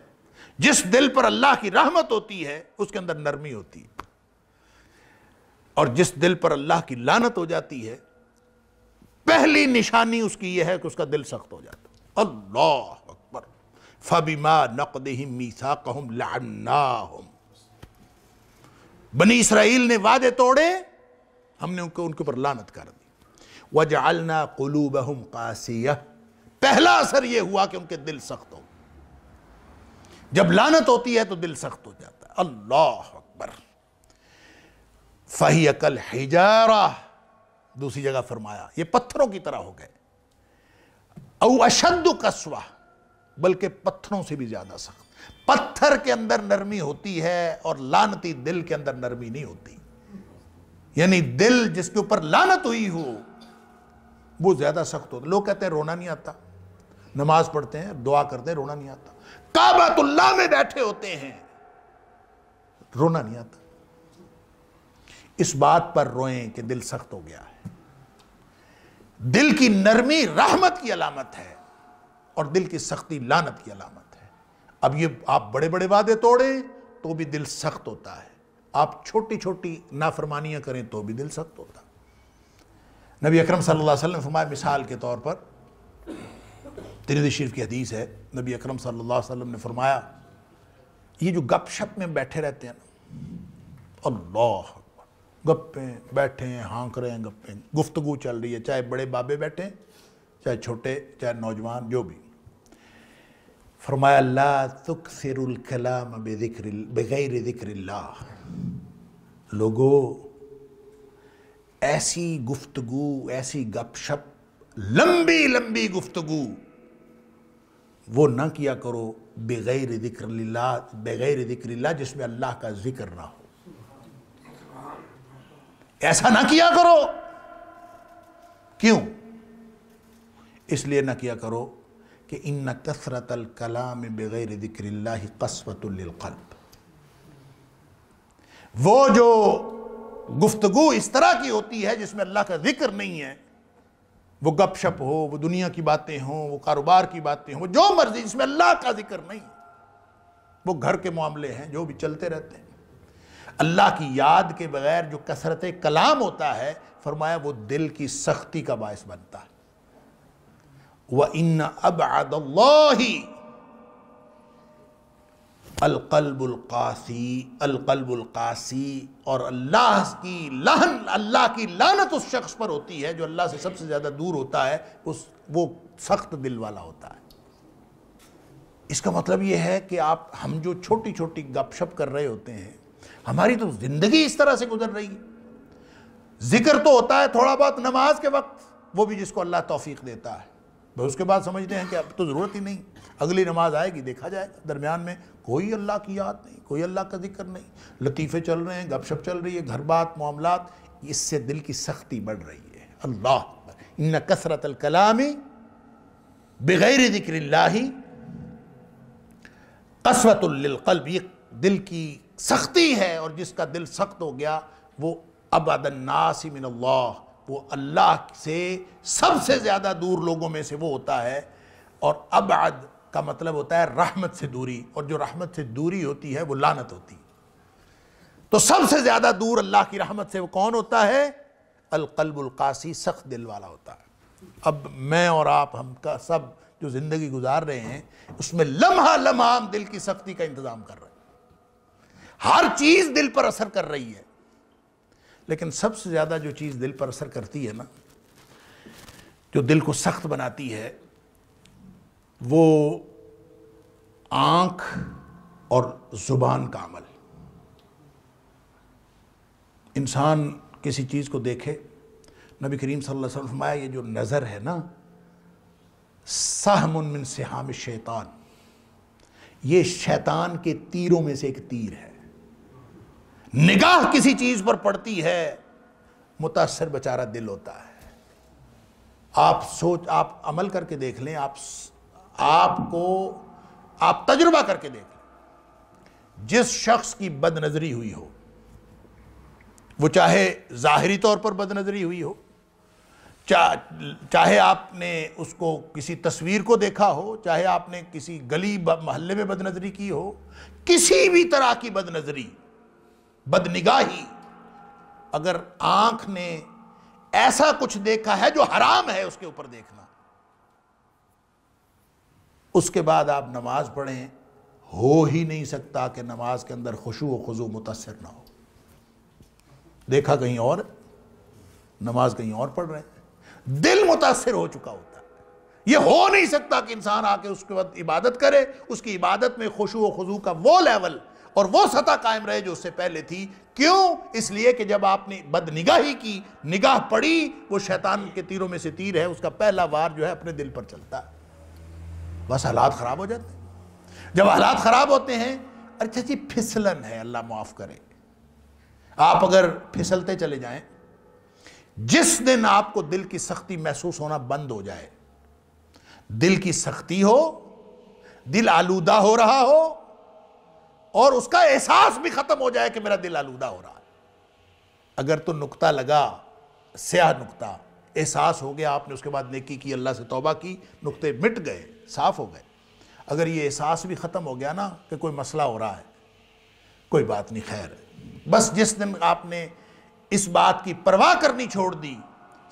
जिस दिल पर अल्लाह की राहमत होती है उसके अंदर नरमी होती है और जिस दिल पर अल्लाह की लानत हो जाती है पहली निशानी उसकी यह है कि उसका दिल सख्त हो जाता है अल्लाह फबीमा नकद मीसा कहुम लाना बनी इसराइल ने वादे तोड़े हमने उनको उनके ऊपर लानत कर दी वजालना कुलू बहुम कासिया पहला असर यह हुआ कि उनके दिल सख्त हो जब लानत होती है तो दिल सख्त हो जाता है अल्लाह अकबर फ़ही अकल हिजारा दूसरी जगह फरमाया ये पत्थरों की तरह हो गए औ अशद कस्वा बल्कि पत्थरों से भी ज्यादा सख्त पत्थर के अंदर नरमी होती है और लानती दिल के अंदर नरमी नहीं होती यानी दिल जिसके ऊपर लानत हुई हो वो ज्यादा सख्त होता लोग कहते हैं रोना नहीं आता नमाज पढ़ते हैं दुआ करते हैं रोना नहीं आता काबातुल्ला में बैठे होते हैं रोना नहीं आता इस बात पर रोएं कि दिल सख्त हो गया है दिल की नरमी रहमत की अलामत है और दिल की सख्ती लानत की अलामत है अब ये आप बड़े बड़े वादे तोड़ें तो भी दिल सख्त होता है आप छोटी छोटी नाफरमानियां करें तो भी दिल सख्त होता नबी अक्रम सल्ला अलैहि मिसाल के तौर पर तिरद शरीफ की हदीस है नबी अकरम सल्ला ने फरमाया ये जो गपशप में बैठे रहते हैं ना अल्लाह गप्पें बैठे हैं हाँक रहे हैं गप्पें गुफ्तगु चल रही है चाहे बड़े बाबे बैठे चाहे छोटे चाहे नौजवान जो भी फरमाया ला तुक सिरकलाम बग़ैर ज़िक्र लोगो ऐसी गुफ्तगु ऐसी गपशप लंबी लंबी गुफ्तगु वो ना किया करो बग़ैर ज़िक्र बग़ैर ज़िक्र जिसमें अल्लाह का ज़िक्र ना हो ऐसा ना किया करो क्यों इसलिए ना किया करो कि इन कसरत कलाम बग़ैर ज़िक्र कसवतलब वो जो गुफ्तगु इस तरह की होती है जिसमें अल्लाह का जिक्र नहीं है वो गपशप हो वो दुनिया की बातें हों वो कारोबार की बातें हों जो मर्जी जिसमें अल्लाह का जिक्र नहीं वो घर के मामले हैं जो भी चलते रहते हैं अल्लाह की याद के बगैर जो कसरत कलाम होता है फरमाया वो दिल की सख्ती का बायस बनता है व इन अब अलकल्बुल्कासी और अल्लाह की लहन अल्लाह की लानत उस शख्स पर होती है जो अल्लाह से सबसे ज़्यादा दूर होता है उस वो सख्त दिल वाला होता है इसका मतलब यह है कि आप हम जो छोटी छोटी गपशप कर रहे होते हैं हमारी तो ज़िंदगी इस तरह से गुजर रही है जिक्र तो होता है थोड़ा बहुत नमाज के वक्त वो भी जिसको अल्लाह तोफीक देता है बस उसके बाद समझते हैं कि अब तो ज़रूरत ही नहीं अगली नमाज आएगी देखा जाएगा दरमियान में कोई अल्लाह की याद नहीं कोई अल्लाह का जिक्र नहीं लतीफ़े चल रहे हैं गपशप चल रही है घर बात मामला इससे दिल की सख्ती बढ़ रही है अल्लाह इन कसरत कलामी बग़ैर जिक्र कसरतकल्ब ये दिल की सख्ती है और जिसका दिल सख्त हो गया वो अब अदन्नासी मिन अल्लाह वो अल्लाह से सबसे ज़्यादा दूर लोगों में से वो होता है और अबाद का मतलब होता है रहमत से दूरी और जो रहमत से दूरी होती है वो लानत होती है तो सबसे ज़्यादा दूर अल्लाह की रहमत से वो कौन होता है अलकलबुल्कासी सख्त दिल वाला होता है अब मैं और आप हम का सब जो ज़िंदगी गुजार रहे हैं उसमें लम्हा लम्हा हम दिल की सख्ती का इंतज़ाम कर रहे हैं हर चीज़ दिल पर असर कर रही है लेकिन सबसे ज़्यादा जो चीज़ दिल पर असर करती है ना जो दिल को सख्त बनाती है वो आँख और ज़ुबान का अमल इंसान किसी चीज़ को देखे नबी करीम सल्लल्लाहु अलैहि वसल्लम ये जो नज़र है ना सहमुन मिन सिहाम शैतान ये शैतान के तीरों में से एक तीर है निगाह किसी चीज पर पड़ती है मुतासर बेचारा दिल होता है आप सोच आप अमल करके देख लें आप आपको आप तजुर्बा करके देख लें जिस शख्स की बदनजरी हुई हो वो चाहे जाहिरी तौर पर बदनजरी हुई हो चा, चाहे आपने उसको किसी तस्वीर को देखा हो चाहे आपने किसी गली मोहल्ले में बदनजरी की हो किसी भी तरह की बदनजरी बदनिगाही अगर आंख ने ऐसा कुछ देखा है जो हराम है उसके ऊपर देखना उसके बाद आप नमाज पढ़ें हो ही नहीं सकता कि नमाज के अंदर व खुजू मुतासर ना हो देखा कहीं और नमाज कहीं और पढ़ रहे हैं दिल मुतासर हो चुका होता है यह हो नहीं सकता कि इंसान आके उसके बाद इबादत करे उसकी इबादत में खुशू खुजू का वो लेवल और वो सतह कायम रहे जो उससे पहले थी क्यों इसलिए कि जब आपने बदनिगाही की निगाह पड़ी वो शैतान के तीरों में से तीर है उसका पहला वार जो है अपने दिल पर चलता है बस हालात ख़राब हो जाते जब हालात ख़राब होते हैं अच्छा जी फिसलन है अल्लाह माफ़ करे आप अगर फिसलते चले जाए जिस दिन आपको दिल की सख्ती महसूस होना बंद हो जाए दिल की सख्ती हो दिल आलूदा हो रहा हो और उसका एहसास भी खत्म हो जाए कि मेरा दिल आलूदा हो रहा है अगर तो नुकता लगा स्याह नुकता एहसास हो गया आपने उसके बाद नेकी की अल्लाह से तोबा की नुकते मिट गए साफ हो गए अगर ये एहसास भी ख़त्म हो गया ना कि कोई मसला हो रहा है कोई बात नहीं खैर बस जिस दिन आपने इस बात की परवाह करनी छोड़ दी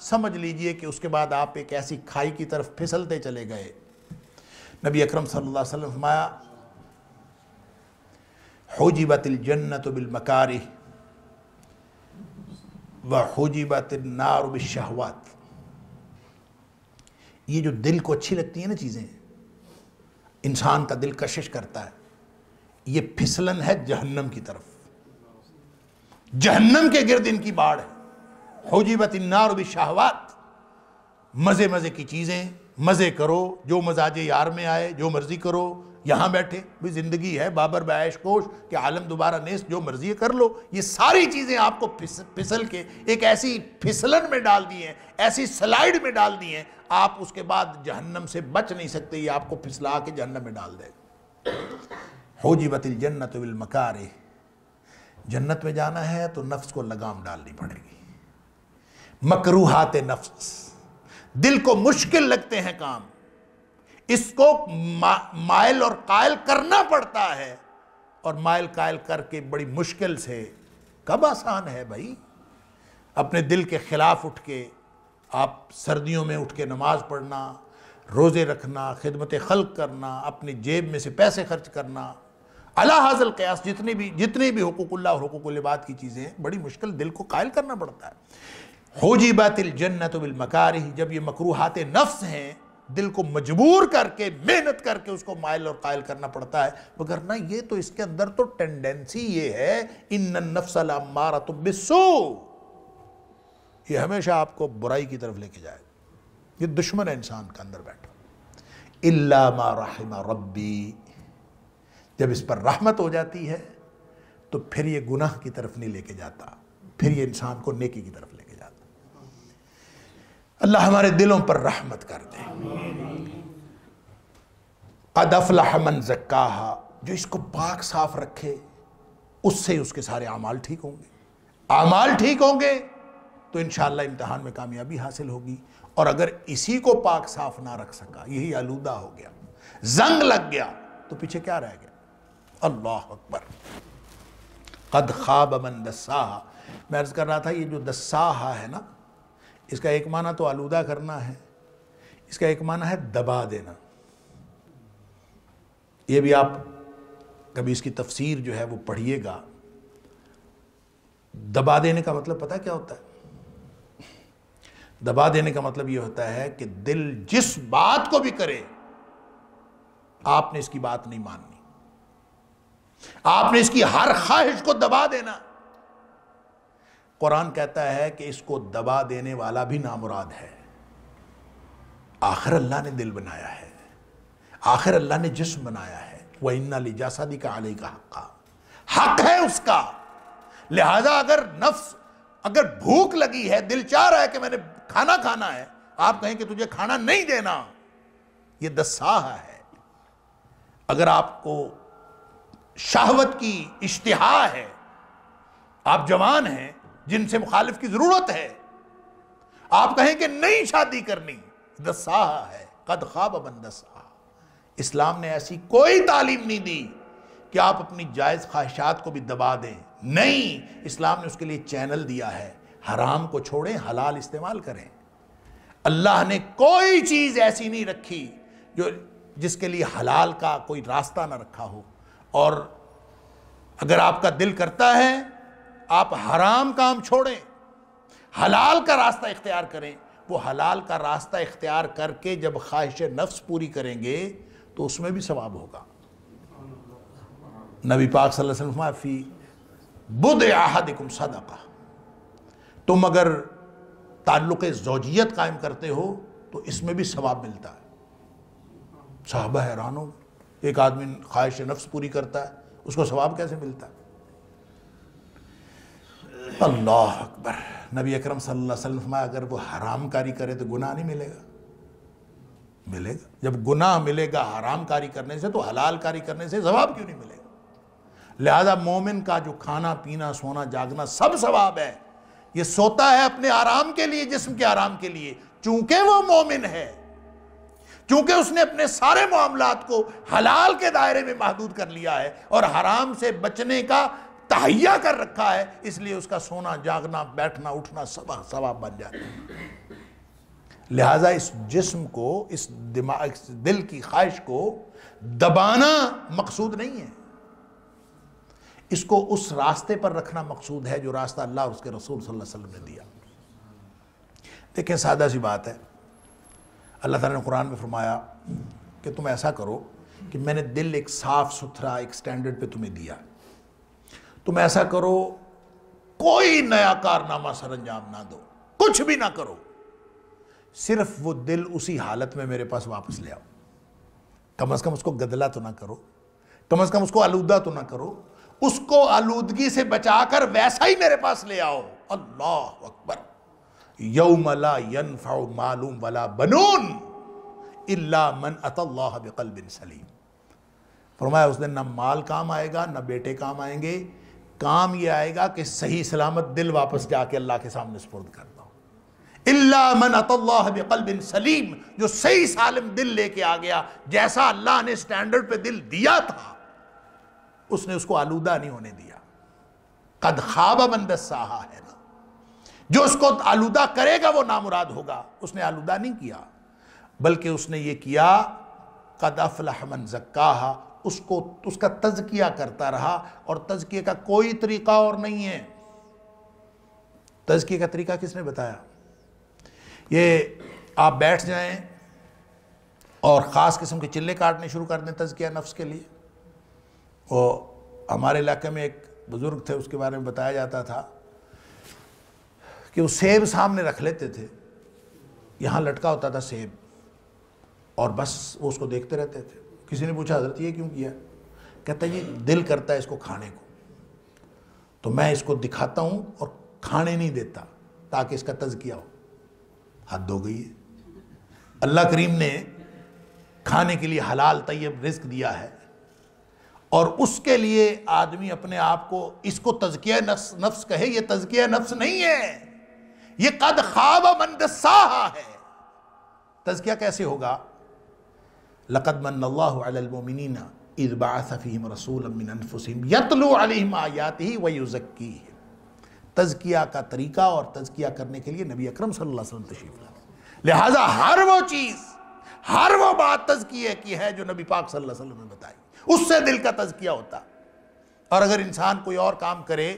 समझ लीजिए कि उसके बाद आप एक ऐसी खाई की तरफ फिसलते चले गए नबी अकरम सल्लल्लाहु अलैहि वसल्लम फरमाया हजबत जन्नत मकारी व हजबत नार बिशहवात ये जो दिल को अच्छी लगती है ना चीज़ें इंसान का दिल कशिश करता है ये फिसलन है जहन्नम की तरफ जहन्नम के गिरद इनकी बाढ़ है हौजीबत इन्नार भी शाहवात मज़े मज़े की चीज़ें मज़े करो जो मजाजे यार में आए जो मर्ज़ी करो यहाँ बैठे भी ज़िंदगी है बाबर बैश कोश के आलम दोबारा नेस जो मर्जी कर लो ये सारी चीज़ें आपको फिस, फिसल के एक ऐसी फिसलन में डाल दी हैं ऐसी स्लाइड में डाल दी हैं आप उसके बाद जहन्नम से बच नहीं सकते ये आपको फिसला के जहन्नम में डाल देगा बतिल जन्नत विल मकार जन्नत में जाना है तो नफ्स को लगाम डालनी पड़ेगी मकरूहात नफ्स दिल को मुश्किल लगते हैं काम इसको मा, मायल और कायल करना पड़ता है और मायल कायल करके बड़ी मुश्किल से कब आसान है भाई अपने दिल के खिलाफ उठ के आप सर्दियों में उठ के नमाज पढ़ना रोज़े रखना खिदमत खल करना अपनी जेब में से पैसे खर्च करना अला हाजल कयास जितने भी जितने भी हकूकल्ला और हकूकबाद की चीज़ें हैं बड़ी मुश्किल दिल को कायल करना पड़ता है होजी बातिल जन्नत बिल मकार जब ये मकरूहत नफ्स हैं दिल को मजबूर करके मेहनत करके उसको मायल और कायल करना पड़ता है मगर ना ये तो इसके अंदर तो टेंडेंसी ये है इन नफसला मारा तो बिस्सो ये हमेशा आपको बुराई की तरफ लेके जाए ये दुश्मन है इंसान का अंदर बैठा इल्ला मा रहमा रब्बी जब इस पर रहमत हो जाती है तो फिर ये गुनाह की तरफ नहीं लेके जाता फिर ये इंसान को नेकी की तरफ अल्लाह हमारे दिलों पर रहमत कर दे अदफलाहमन जक्का जो इसको पाक साफ रखे उससे उसके सारे अमाल ठीक होंगे अमाल ठीक होंगे तो इन इम्तहान में कामयाबी हासिल होगी और अगर इसी को पाक साफ ना रख सका यही आलूदा हो गया जंग लग गया तो पीछे क्या रह गया अल्लाह अकबर कद खाब अमन दस्साहा मैं अर्ज कर रहा था ये जो दस्साहा है ना इसका एक माना तो आलूदा करना है इसका एक माना है दबा देना ये भी आप कभी इसकी तफसीर जो है वो पढ़िएगा दबा देने का मतलब पता क्या होता है दबा देने का मतलब ये होता है कि दिल जिस बात को भी करे आपने इसकी बात नहीं माननी आपने इसकी हर ख्वाहिश को दबा देना कुरान कहता है कि इसको दबा देने वाला भी नामुराद है आखिर अल्लाह ने दिल बनाया है आखिर अल्लाह ने जिस्म बनाया है वह इन्ना लिजासादी का आलही का हक हक है उसका लिहाजा अगर नफ्स अगर भूख लगी है दिल चाह रहा है कि मैंने खाना खाना है आप कहें कि तुझे खाना नहीं देना ये दसाह है अगर आपको शाहवत की इश्तहा है आप जवान हैं जिनसे मुखालिफ की जरूरत है आप कहें कि नई शादी करनी दसाह है कद खाब बंदसा इस्लाम ने ऐसी कोई तालीम नहीं दी कि आप अपनी जायज़ ख्वाहिशात को भी दबा दें नहीं इस्लाम ने उसके लिए चैनल दिया है हराम को छोड़ें हलाल इस्तेमाल करें अल्लाह ने कोई चीज़ ऐसी नहीं रखी जो जिसके लिए हलाल का कोई रास्ता ना रखा हो और अगर आपका दिल करता है आप हराम काम छोड़ें हलाल का रास्ता इख्तियार करें वो हलाल का रास्ता इख्तियार करके जब ख्वाहिश नफ्स पूरी करेंगे तो उसमें भी सवाब होगा नबी पाक सल्लल्लाहु बुद आहदिकुम सदका तुम अगर ताल्लुक जोजियत कायम करते हो तो इसमें भी सवाब मिलता है साहबा हैरान हो एक आदमी ख्वाहिश नफ्स पूरी करता है उसको सवाब कैसे मिलता है अल्लाह अकबर नबी अकरम सल्लल्लाहु अलैहि वसल्लम अगर वो हराम कारी करे तो गुनाह नहीं मिलेगा मिलेगा जब गुनाह मिलेगा हराम कारी करने से तो हलाल कारी करने से जवाब क्यों नहीं मिलेगा लिहाजा मोमिन का जो खाना पीना सोना जागना सब सवाब है ये सोता है अपने आराम के लिए जिस्म के आराम के लिए चूंकि वो मोमिन है क्योंकि उसने अपने सारे मामला को हलाल के दायरे में महदूद कर लिया है और हराम से बचने का तहैया कर रखा है इसलिए उसका सोना जागना बैठना उठना सब सवाब बन जाता है लिहाजा इस जिस्म को इस दिमाग इस दिल की ख्वाहिश को दबाना मकसूद नहीं है इसको उस रास्ते पर रखना मकसूद है जो रास्ता अल्लाह और उसके रसूल सल्लल्लाहु अलैहि वसल्लम ने दिया देखें सादा सी बात है अल्लाह ताला ने कुरान में फरमाया कि तुम ऐसा करो कि मैंने दिल एक साफ़ सुथरा एक स्टैंडर्ड पे तुम्हें दिया है तुम ऐसा करो कोई नया कारनामा सर अंजाम ना दो कुछ भी ना करो सिर्फ वो दिल उसी हालत में मेरे पास वापस ले आओ कम से कम उसको गदला तो ना करो कम से कम उसको आलूदा तो ना करो उसको आलूदगी से बचाकर वैसा ही मेरे पास ले आओ अल्लाह अकबर यौमला यनफा मालूम वला बनून इल्ला मन अतल्लाह बिकल बिन सलीम फरमाया उस दिन ना माल काम आएगा ना बेटे काम आएंगे काम ये आएगा कि सही सलामत दिल वापस जाके अल्लाह के सामने स्पुर्द कर दो इल्ला बिन सलीम जो सही सालिम दिल लेके आ गया जैसा अल्लाह ने स्टैंडर्ड पे दिल दिया था उसने उसको आलूदा नहीं होने दिया कद खाबा बंद साहा है ना जो उसको आलूदा करेगा वो नामुराद होगा उसने आलूदा नहीं किया बल्कि उसने ये किया कद अफलाहमन जक्का उसको उसका तजकिया करता रहा और तजकिए का कोई तरीका और नहीं है तजकिए का तरीका किसने बताया ये आप बैठ जाएं और ख़ास किस्म के चिल्ले काटने शुरू कर दें तजकिया नफ्स के लिए वो हमारे इलाके में एक बुज़ुर्ग थे उसके बारे में बताया जाता था कि वो सेब सामने रख लेते थे यहाँ लटका होता था सेब और बस वो उसको देखते रहते थे किसी ने पूछा हजरत ये क्यों किया कहता है ये दिल करता है इसको खाने को तो मैं इसको दिखाता हूँ और खाने नहीं देता ताकि इसका तजकिया हो हद हो गई है अल्लाह करीम ने खाने के लिए हलाल तैयब रिस्क दिया है और उसके लिए आदमी अपने आप को इसको तजकिया नफ्स, नफ्स कहे ये तजकिया नफ्स नहीं है ये कद खाब मंदसाहा है तजकिया कैसे होगा लक़दमल्लामिन इज़बाफ़ीम रसूलमिनफ़ुसम यतलुआयात ही वयुज़क्की तज़किया का तरीका और तज़किया करने के लिए नबी अकरम सल्लल्लाहु अलैहि वसल्लम तशरीफ़ लाए लिहाजा हर वो चीज़ हर वो बात तज़किए की है जो नबी पाक सल्लल्लाहु अलैहि वसल्लम ने बताई उससे दिल का तज़किया होता और अगर इंसान कोई और काम करे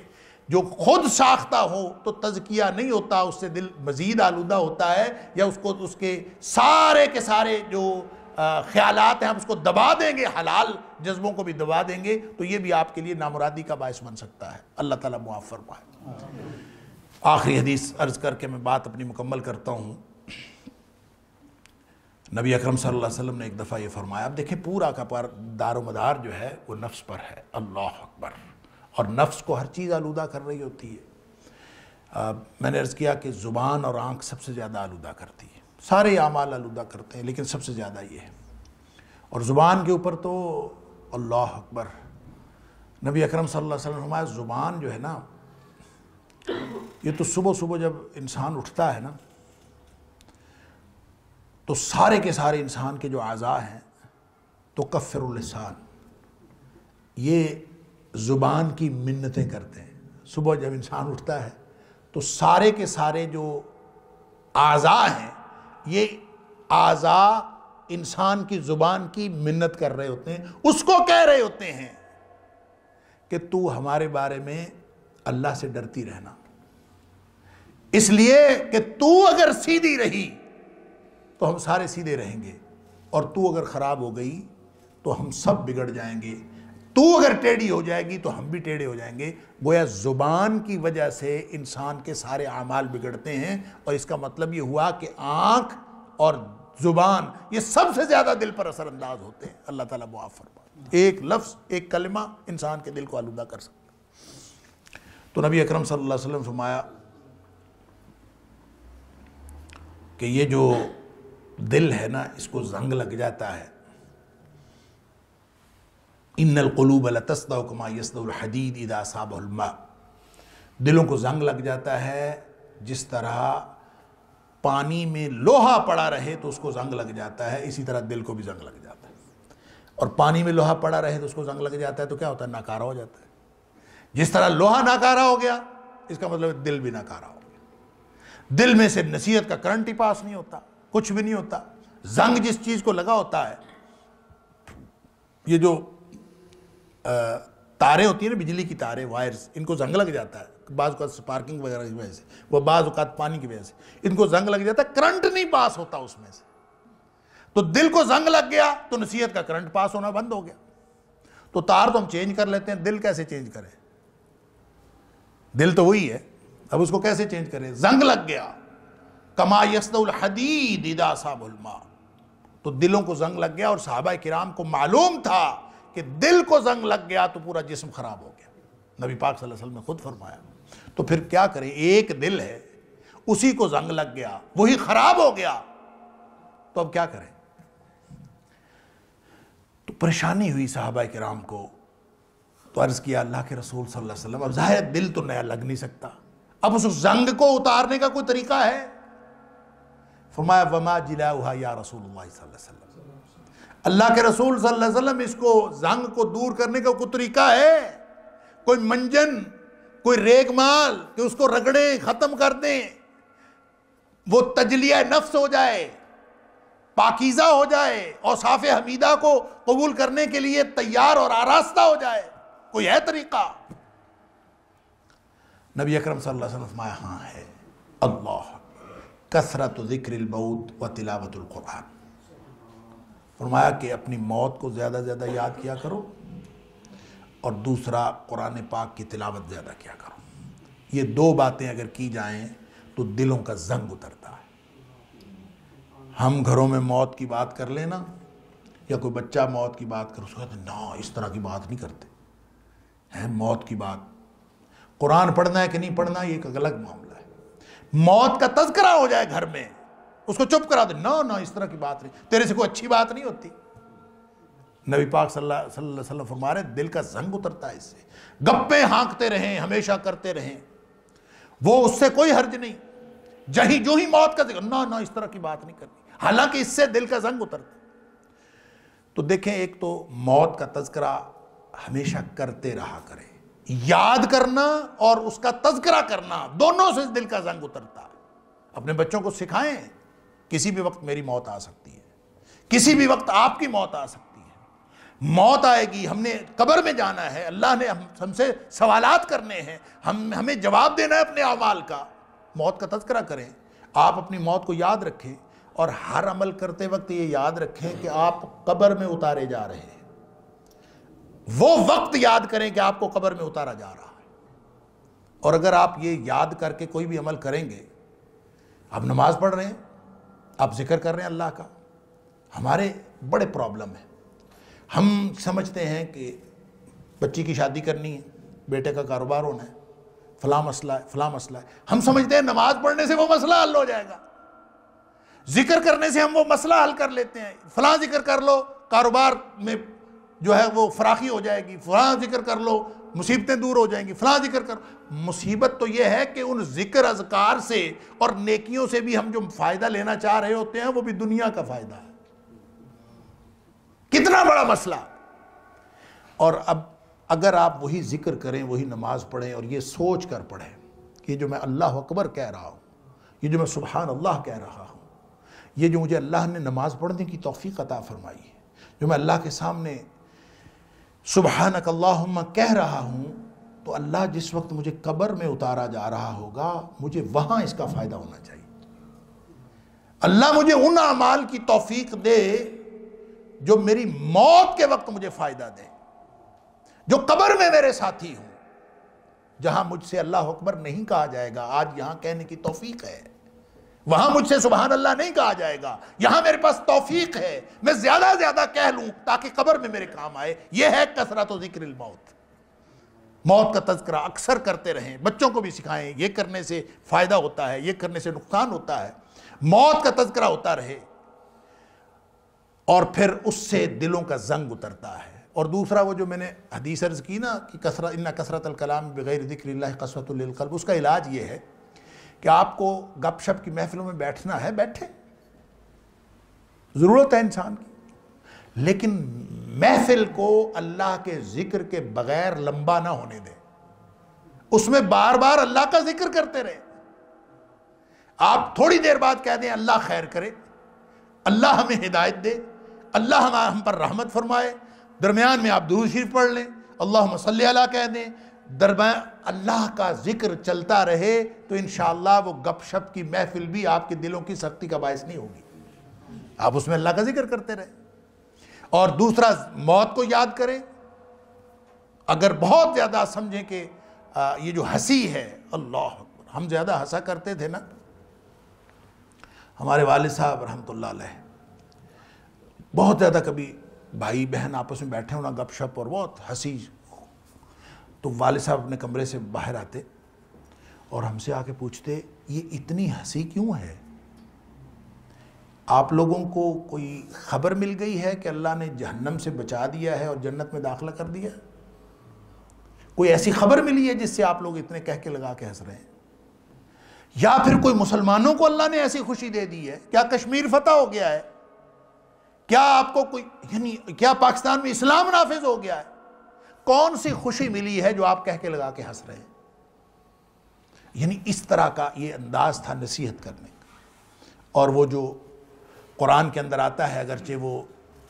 जो खुद साख्ता हो तो तजकिया नहीं होता उससे दिल मज़ीद आलूदा होता है या उसको उसके सारे के सारे जो ख्याल हैं हम उसको दबा देंगे हलाल जज्बों को भी दबा देंगे तो ये भी आपके लिए नामुरादी का बायस बन सकता है अल्लाह ताला मुआफ़ फरमाए आखिरी हदीस अर्ज़ करके मैं बात अपनी मुकम्मल करता हूँ नबी अकरम सल्लल्लाहु अलैहि वसल्लम ने एक दफ़ा ये फरमाया अब देखें पूरा का पर दारो मदार जो है वो नफ्स पर है अल्लाह अकबर और नफ्स को हर चीज़ आलूदा कर रही होती है आ, मैंने अर्ज़ किया कि ज़ुबान और आँख सबसे ज़्यादा आलूदा करती है सारे आमाल आलूदा करते हैं लेकिन सबसे ज़्यादा ये है और ज़ुबान के ऊपर तो अल्लाह अकबर नबी अकरम सल्लल्लाहु अलैहि वसल्लम ज़ुबान जो है ना ये तो सुबह सुबह जब इंसान उठता है ना तो सारे के सारे इंसान के जो अज़ा हैं तो कफ़रसान ये ज़ुबान की मिन्नतें करते हैं सुबह जब इंसान उठता है तो सारे के सारे जो अज़ा हैं ये आज़ा इंसान की ज़ुबान की मिन्नत कर रहे होते हैं उसको कह रहे होते हैं कि तू हमारे बारे में अल्लाह से डरती रहना इसलिए कि तू अगर सीधी रही तो हम सारे सीधे रहेंगे और तू अगर ख़राब हो गई तो हम सब बिगड़ जाएंगे तो अगर टेढ़ी हो जाएगी तो हम भी टेढ़े हो जाएंगे गोया ज़ुबान की वजह से इंसान के सारे अमाल बिगड़ते हैं और इसका मतलब ये हुआ कि आंख और ज़ुबान ये सबसे ज़्यादा दिल पर असरअंदाज होते हैं अल्लाह ताला मुआफ़ एक लफ्ज़ एक कलमा इंसान के दिल को आलूदा कर सकता तो नबी अकरम सल्लल्लाहु अलैहि वसल्लम फरमाया कि ये जो दिल है ना इसको जंग लग जाता है इन्नकलूब लतस्तमा हदीद इदा साबलमा दिलों को जंग लग जाता है जिस तरह पानी में लोहा पड़ा रहे तो उसको जंग लग जाता है इसी तरह दिल को भी जंग लग जाता है और पानी में लोहा पड़ा रहे तो उसको जंग लग जाता है तो क्या होता है नाकारा हो जाता है जिस तरह लोहा नाकारा हो गया इसका मतलब दिल भी नाकारा हो गया दिल में से नसीहत का करंट ही पास नहीं होता कुछ भी नहीं होता जंग जिस चीज़ को लगा होता है ये जो तारे होती है ना बिजली की तारे वायर्स इनको जंग लग जाता है बाज़ अवत स्पार्किंग वगैरह की वजह से वह बाज़ अवत पानी की वजह से इनको जंग लग जाता है करंट नहीं पास होता उसमें से तो दिल को जंग लग गया तो नसीहत का करंट पास होना बंद हो गया तो तार तो हम चेंज कर लेते हैं दिल कैसे चेंज करें दिल तो वही है अब उसको कैसे चेंज करें जंग लग गया कमा यसदुल हदीद इदा तो दिलों को जंग लग गया और साहबा किराम को मालूम था कि दिल को जंग लग गया तो पूरा जिस्म खराब हो गया नबी पाक सल्लल्लाहु अलैहि वसल्लम ने खुद फरमाया तो फिर क्या करें एक दिल है उसी को जंग लग गया वही खराब हो गया तो अब क्या करें तो परेशानी हुई साहबा के राम को तो अर्ज़ किया अल्लाह के रसूल सल्लल्लाहु अलैहि वसल्लम अब ज़ाहिर दिल तो नया लग नहीं सकता अब उस जंग को उतारने का कोई तरीका है फरमाया वमा जिला या रसूल वसल्लम अल्लाह के रसूल सल्लल्लाहु अलैहि वसल्लम इसको जंग को दूर करने का कोई तरीका है कोई मंजन कोई रेग माल कि उसको रगड़े ख़त्म कर दें वो तजलिया नफ्स हो जाए पाकिज़ा हो जाए और साफ़ हमीदा को कबूल करने के लिए तैयार और आरास्ता हो जाए कोई है तरीका नबी अकरम सल्लल्लाहु अलैहि वसल्लम हाँ है अल्लाह कसरत ज़िक्र बऊद व तिलावतुल कुरान फरमाया कि अपनी मौत को ज़्यादा से ज़्यादा याद किया करो और दूसरा कुरान पाक की तिलावत ज़्यादा किया करो ये दो बातें अगर की जाएं तो दिलों का जंग उतरता है हम घरों में मौत की बात कर लेना या कोई बच्चा मौत की बात कर उसको ना इस तरह की बात नहीं करते हैं मौत की बात कुरान पढ़ना है कि नहीं पढ़ना ये एक अलग मामला है मौत का तस्करा हो जाए घर में उसको चुप करा दे ना ना इस तरह की बात नहीं तेरे से कोई अच्छी बात नहीं होती नबी पाक सल्लल्लाहु अलैहि फरमा रहे दिल का जंग उतरता है इससे गप्पे हाँकते रहें हमेशा करते रहें वो उससे कोई हर्ज नहीं जही जो ही मौत का जिक्र ना ना इस तरह की बात नहीं करनी हालांकि इससे दिल का जंग उतरता तो देखें एक तो मौत का तस्करा हमेशा करते रहा करें याद करना और उसका तस्करा करना दोनों से दिल का जंग उतरता अपने बच्चों को सिखाएं किसी भी वक्त मेरी मौत आ सकती है किसी भी वक्त आपकी मौत आ सकती है मौत आएगी हमने कब्र में जाना है अल्लाह ने हम हमसे सवालात करने हैं हम हमें जवाब देना है अपने अमाल का मौत का तस्करा करें आप अपनी मौत को याद रखें और हर अमल करते वक्त ये याद रखें कि आप कब्र में उतारे जा रहे हैं वो वक्त याद करें कि आपको कब्र में उतारा जा रहा है और अगर आप ये याद करके कोई भी अमल करेंगे आप नमाज पढ़ रहे हैं आप जिक्र कर रहे हैं अल्लाह का हमारे बड़े प्रॉब्लम है हम समझते हैं कि बच्ची की शादी करनी है बेटे का कारोबार होना है फला मसला है फला मसला है हम समझते हैं नमाज पढ़ने से वो मसला हल हो जाएगा जिक्र करने से हम वो मसला हल कर लेते हैं फला जिक्र कर लो कारोबार में जो है वो फराखी हो जाएगी फला जिक्र कर लो मुसीबतें दूर हो जाएंगी फला जिक्र करो मुसीबत तो यह है कि उन जिक्र अजकार से और नेकियों से भी हम जो फ़ायदा लेना चाह रहे होते हैं वो भी दुनिया का फ़ायदा है कितना बड़ा मसला और अब अगर आप वही जिक्र करें वही नमाज़ पढ़ें और ये सोच कर पढ़ें कि जो मैं अल्लाह अकबर कह रहा हूँ ये जो मैं सुबहान अल्लाह कह रहा हूँ ये जो मुझे अल्लाह ने नमाज़ पढ़ने की तोफ़ी अता फ़रमाई है जो मैं अल्लाह के सामने सुबहानक अल्लाहुम्मा कह रहा हूँ तो अल्लाह जिस वक्त मुझे कब्र में उतारा जा रहा होगा मुझे वहाँ इसका फ़ायदा होना चाहिए अल्लाह मुझे उन अमाल की तोफ़ीक दे जो मेरी मौत के वक्त मुझे फ़ायदा दे जो कब्र में मेरे साथी हूँ जहाँ मुझसे अल्लाह अकबर नहीं कहा जाएगा आज यहाँ कहने की तोफीक है वहां मुझसे सुबह अल्लाह नहीं कहा जाएगा यहां मेरे पास तोफीक है मैं ज्यादा ज्यादा कह लूं ताकि कबर में मेरे काम आए यह है कसरत जिक्र मौत मौत का तस्करा अक्सर करते रहें बच्चों को भी सिखाएं ये करने से फ़ायदा होता है ये करने से नुकसान होता है मौत का तस्करा होता रहे और फिर उससे दिलों का जंग उतरता है और दूसरा वो जो मैंने हदीस अर्ज की ना कि कसरत इन्ना कसरत कलाम बगैर जिक्र कसरतलब उसका इलाज ये है कि आपको गपशप की महफिलों में बैठना है बैठे ज़रूरत है इंसान की लेकिन महफिल को अल्लाह के जिक्र के बगैर लंबा ना होने दे उसमें बार बार अल्लाह का जिक्र करते रहे आप थोड़ी देर बाद कह दें अल्लाह खैर करे अल्लाह हमें हिदायत दे अल्लाह हम पर रहमत फरमाए दरमियान में आप दूर शरीफ पढ़ लें अल्लाह मसल कह दें दरबार अल्लाह का जिक्र चलता रहे तो इन वो गपशप की महफिल भी आपके दिलों की सख्ती का बायस नहीं होगी आप उसमें अल्लाह का जिक्र करते रहे और दूसरा मौत को याद करें अगर बहुत ज़्यादा समझें कि ये जो हंसी है अल्लाह हम ज़्यादा हंसा करते थे ना हमारे वाले साहब रहमत बहुत ज़्यादा कभी भाई बहन आपस में बैठे हो ना गपशप और बहुत हंसी तो वाले साहब अपने कमरे से बाहर आते और हमसे आके पूछते ये इतनी हंसी क्यों है आप लोगों को कोई खबर मिल गई है कि अल्लाह ने जहन्नम से बचा दिया है और जन्नत में दाखला कर दिया कोई ऐसी खबर मिली है जिससे आप लोग इतने कह के लगा के हंस रहे हैं या फिर कोई मुसलमानों को अल्लाह ने ऐसी खुशी दे दी है क्या कश्मीर फतेह हो गया है क्या आपको कोई यानी क्या पाकिस्तान में इस्लाम नाफिज हो गया है कौन सी खुशी मिली है जो आप कह के लगा के हंस रहे हैं यानी इस तरह का ये अंदाज था नसीहत करने का और वो जो कुरान के अंदर आता है अगरचे वो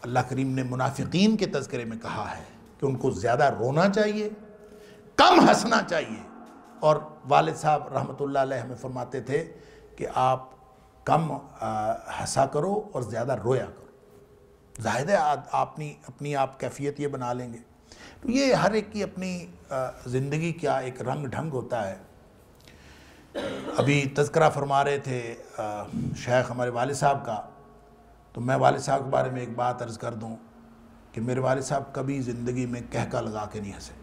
अल्लाह करीम ने मुनाफिकीन के तस्करे में कहा है कि उनको ज़्यादा रोना चाहिए कम हंसना चाहिए और वालिद साहब रहमत हमें फरमाते थे कि आप कम हंसा करो और ज़्यादा रोया करो जाहिर है आपनी अपनी आप कैफियत ये बना लेंगे तो ये हर एक की अपनी ज़िंदगी क्या एक रंग ढंग होता है अभी तस्करा फरमा रहे थे शेख हमारे वाल साहब का तो मैं वाल साहब के बारे में एक बात अर्ज़ कर दूँ कि मेरे वाल साहब कभी ज़िंदगी में कहका लगा के नहीं हंसे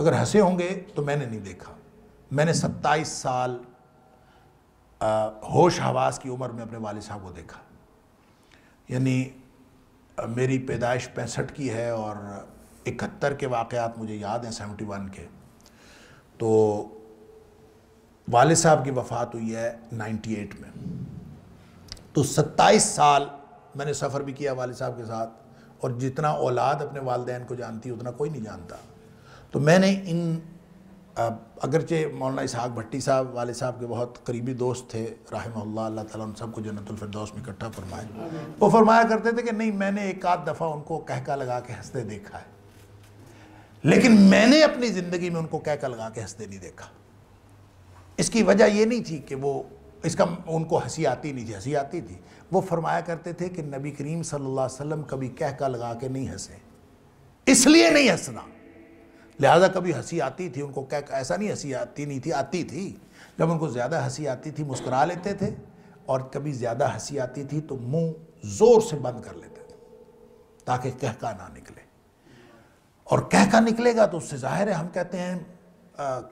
अगर हंसे होंगे तो मैंने नहीं देखा मैंने सत्ताईस साल आ, होश हवास की उम्र में अपने वाल साहब को देखा यानी मेरी पैदाइश पैंसठ की है और इकहत्तर के वाकयात मुझे याद हैं सेवेंटी वन के तो वाले साहब की वफ़ात हुई है नाइन्टी एट में तो सत्ताईस साल मैंने सफ़र भी किया वाल साहब के साथ और जितना औलाद अपने वालदेन को जानती उतना कोई नहीं जानता तो मैंने इन अगरचे मौलाना इसहाक भट्टी साहब वाले साहब के बहुत करीबी दोस्त थे राहमल्ला अल्लाह ताला उन सबको जन्नतफरदौस में इकट्ठा फरमाया वो फरमाया करते थे कि नहीं मैंने एक आध दफ़ा उनको कहका लगा के हंसते देखा है लेकिन मैंने अपनी ज़िंदगी में उनको कैका लगा के हंसते नहीं देखा इसकी वजह यह नहीं थी कि वो इसका उनको हंसी आती नहीं थी हंसी आती थी वो फरमाया करते थे कि नबी करीम सल्लल्लाहु अलैहि वसल्लम कभी कहका लगा के नहीं हंसे इसलिए नहीं हंसना लिहाजा कभी हंसी आती थी उनको कह ऐसा नहीं हंसी आती नहीं थी आती थी जब उनको ज़्यादा हंसी आती थी मुस्करा लेते थे और कभी ज़्यादा हंसी आती थी तो मुंह ज़ोर से बंद कर लेते थे ताकि कहका ना निकले और कहका निकलेगा तो उससे जाहिर है हम कहते हैं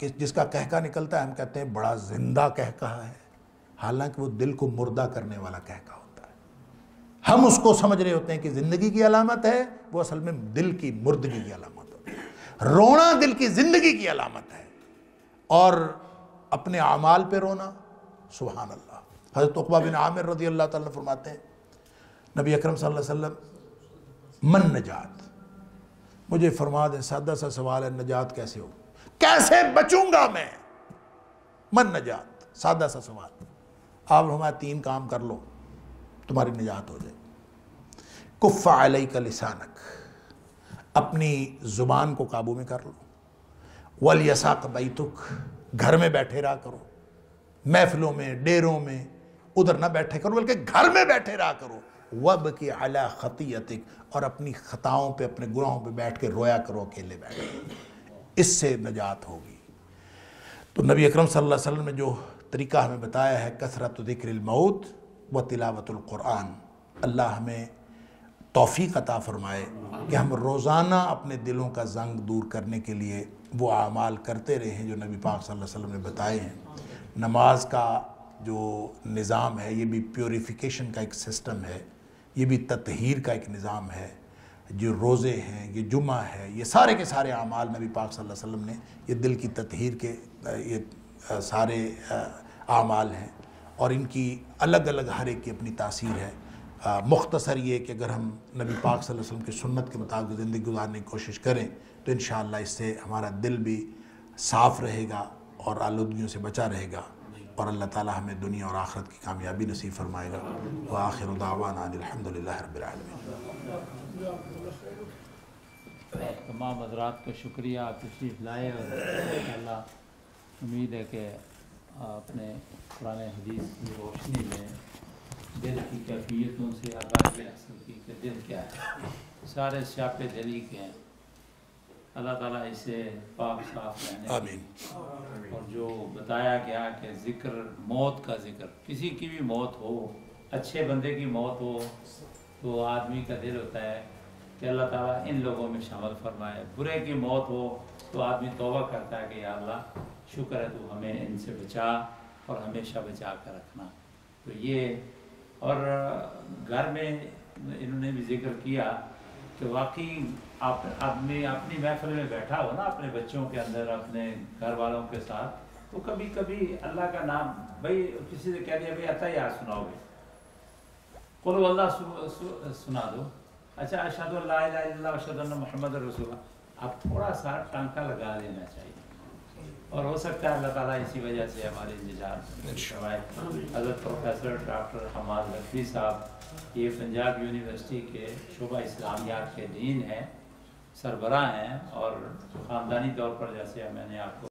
कि जिसका कहका निकलता है हम कहते हैं बड़ा जिंदा कहका है हालांकि वो दिल को मुर्दा करने वाला कहका होता है हम उसको समझ रहे होते हैं कि जिंदगी की अलामत है वो असल में दिल की मुर्दगी की अलामत होती है रोना दिल की जिंदगी की अलामत है और अपने अमाल पे रोना सुबहान अल्लाह हजरत उकबा बिन आमिर रजी अल्लाह तरमाते फरमाते हैं नबी अकरम सल्लल्लाहु अलैहि वसल्लम मन नजात मुझे फरमा दें सादा सा सवाल है नजात कैसे हो कैसे बचूंगा मैं मन नजात सादा सा सवाल आप हमारे तीन काम कर लो तुम्हारी निजात हो जाए कुफ़ा अलई का लिसानक अपनी ज़ुबान को काबू में कर लो वल यसाक बैतुक घर में बैठे रहा करो महफिलों में डेरों में उधर ना बैठे करो बल्कि घर में बैठे रहा करो वब की अला खतियतिक और अपनी खताओं पे अपने गुनाहों पे बैठ के रोया करो अकेले बैठ इससे नजात होगी तो नबी अकरम सल्लल्लाहु अलैहि वसल्लम ने जो तरीका हमें बताया है कसरत मौत व कुरान अल्लाह हमें तोफ़ी अता फ़रमाए कि हम रोज़ाना अपने दिलों का जंग दूर करने के लिए वो अमाल करते रहें जो नबी पाक सल्लल्लाहु अलैहि वसल्लम ने बताए हैं नमाज का जो निज़ाम है ये भी प्योरीफिकेशन का एक सिस्टम है ये भी ततहीर का एक निज़ाम है जो रोज़े हैं ये जुमा है ये सारे के सारे अमाल नबी पाक सल्लल्लाहु अलैहि वसल्लम ने ये दिल की ततहीर के ये सारे अमाल हैं और इनकी अलग अलग हर एक की अपनी तासीर है मुख्तसर ये कि अगर हम नबी पाक सल्लल्लाहु अलैहि वसल्लम की सुन्नत के मुताबिक ज़िंदगी गुजारने की कोशिश करें तो इन इससे हमारा दिल भी साफ़ रहेगा और आलूदगियों से बचा रहेगा और अल्लाह ताला हमें दुनिया और आखरत की कामयाबी नसीब फरमाएगा व आखिर दावाना तमाम हजरात का शुक्रिया आप तशरीफ़ लाए और अल्लाह उम्मीद है कि अपने पुराने हदीस की रोशनी में दिल की कैफियतों से आगाही हासिल की कि दिल क्या है सारे स्यापे ही के हैं अल्लाह ताला इसे पाक साफ रहने आमीन और जो बताया गया कि जिक्र मौत का जिक्र किसी की भी मौत हो अच्छे बंदे की मौत हो तो आदमी का दिल होता है कि अल्लाह ताला इन लोगों में शामिल फरमाए बुरे की मौत हो तो आदमी तोबा करता है कि अल्लाह शुक्र है तू हमें इनसे बचा और हमेशा बचा कर रखना तो ये और घर में इन्होंने भी जिक्र किया कि वाकई आप आपने अपनी महफिल में बैठा हो ना अपने बच्चों के अंदर अपने घर वालों के साथ तो कभी कभी अल्लाह का नाम भाई किसी से कह दिया भाई अता याद सुनाओगे कुल अल्लाह सु, सु, सुना दो अच्छा अशद अशद मोहम्मद रसूल आप थोड़ा सा टांका लगा लेना चाहिए और हो सकता है अल्लाह ताला इसी वजह से हमारे इंतजार हजरत प्रोफेसर डॉक्टर हमाद लफी साहब ये पंजाब यूनिवर्सिटी के शोभा इस्लामियात के दीन हैं सरबरा हैं और ख़ानदानी तौर पर जैसे मैंने आपको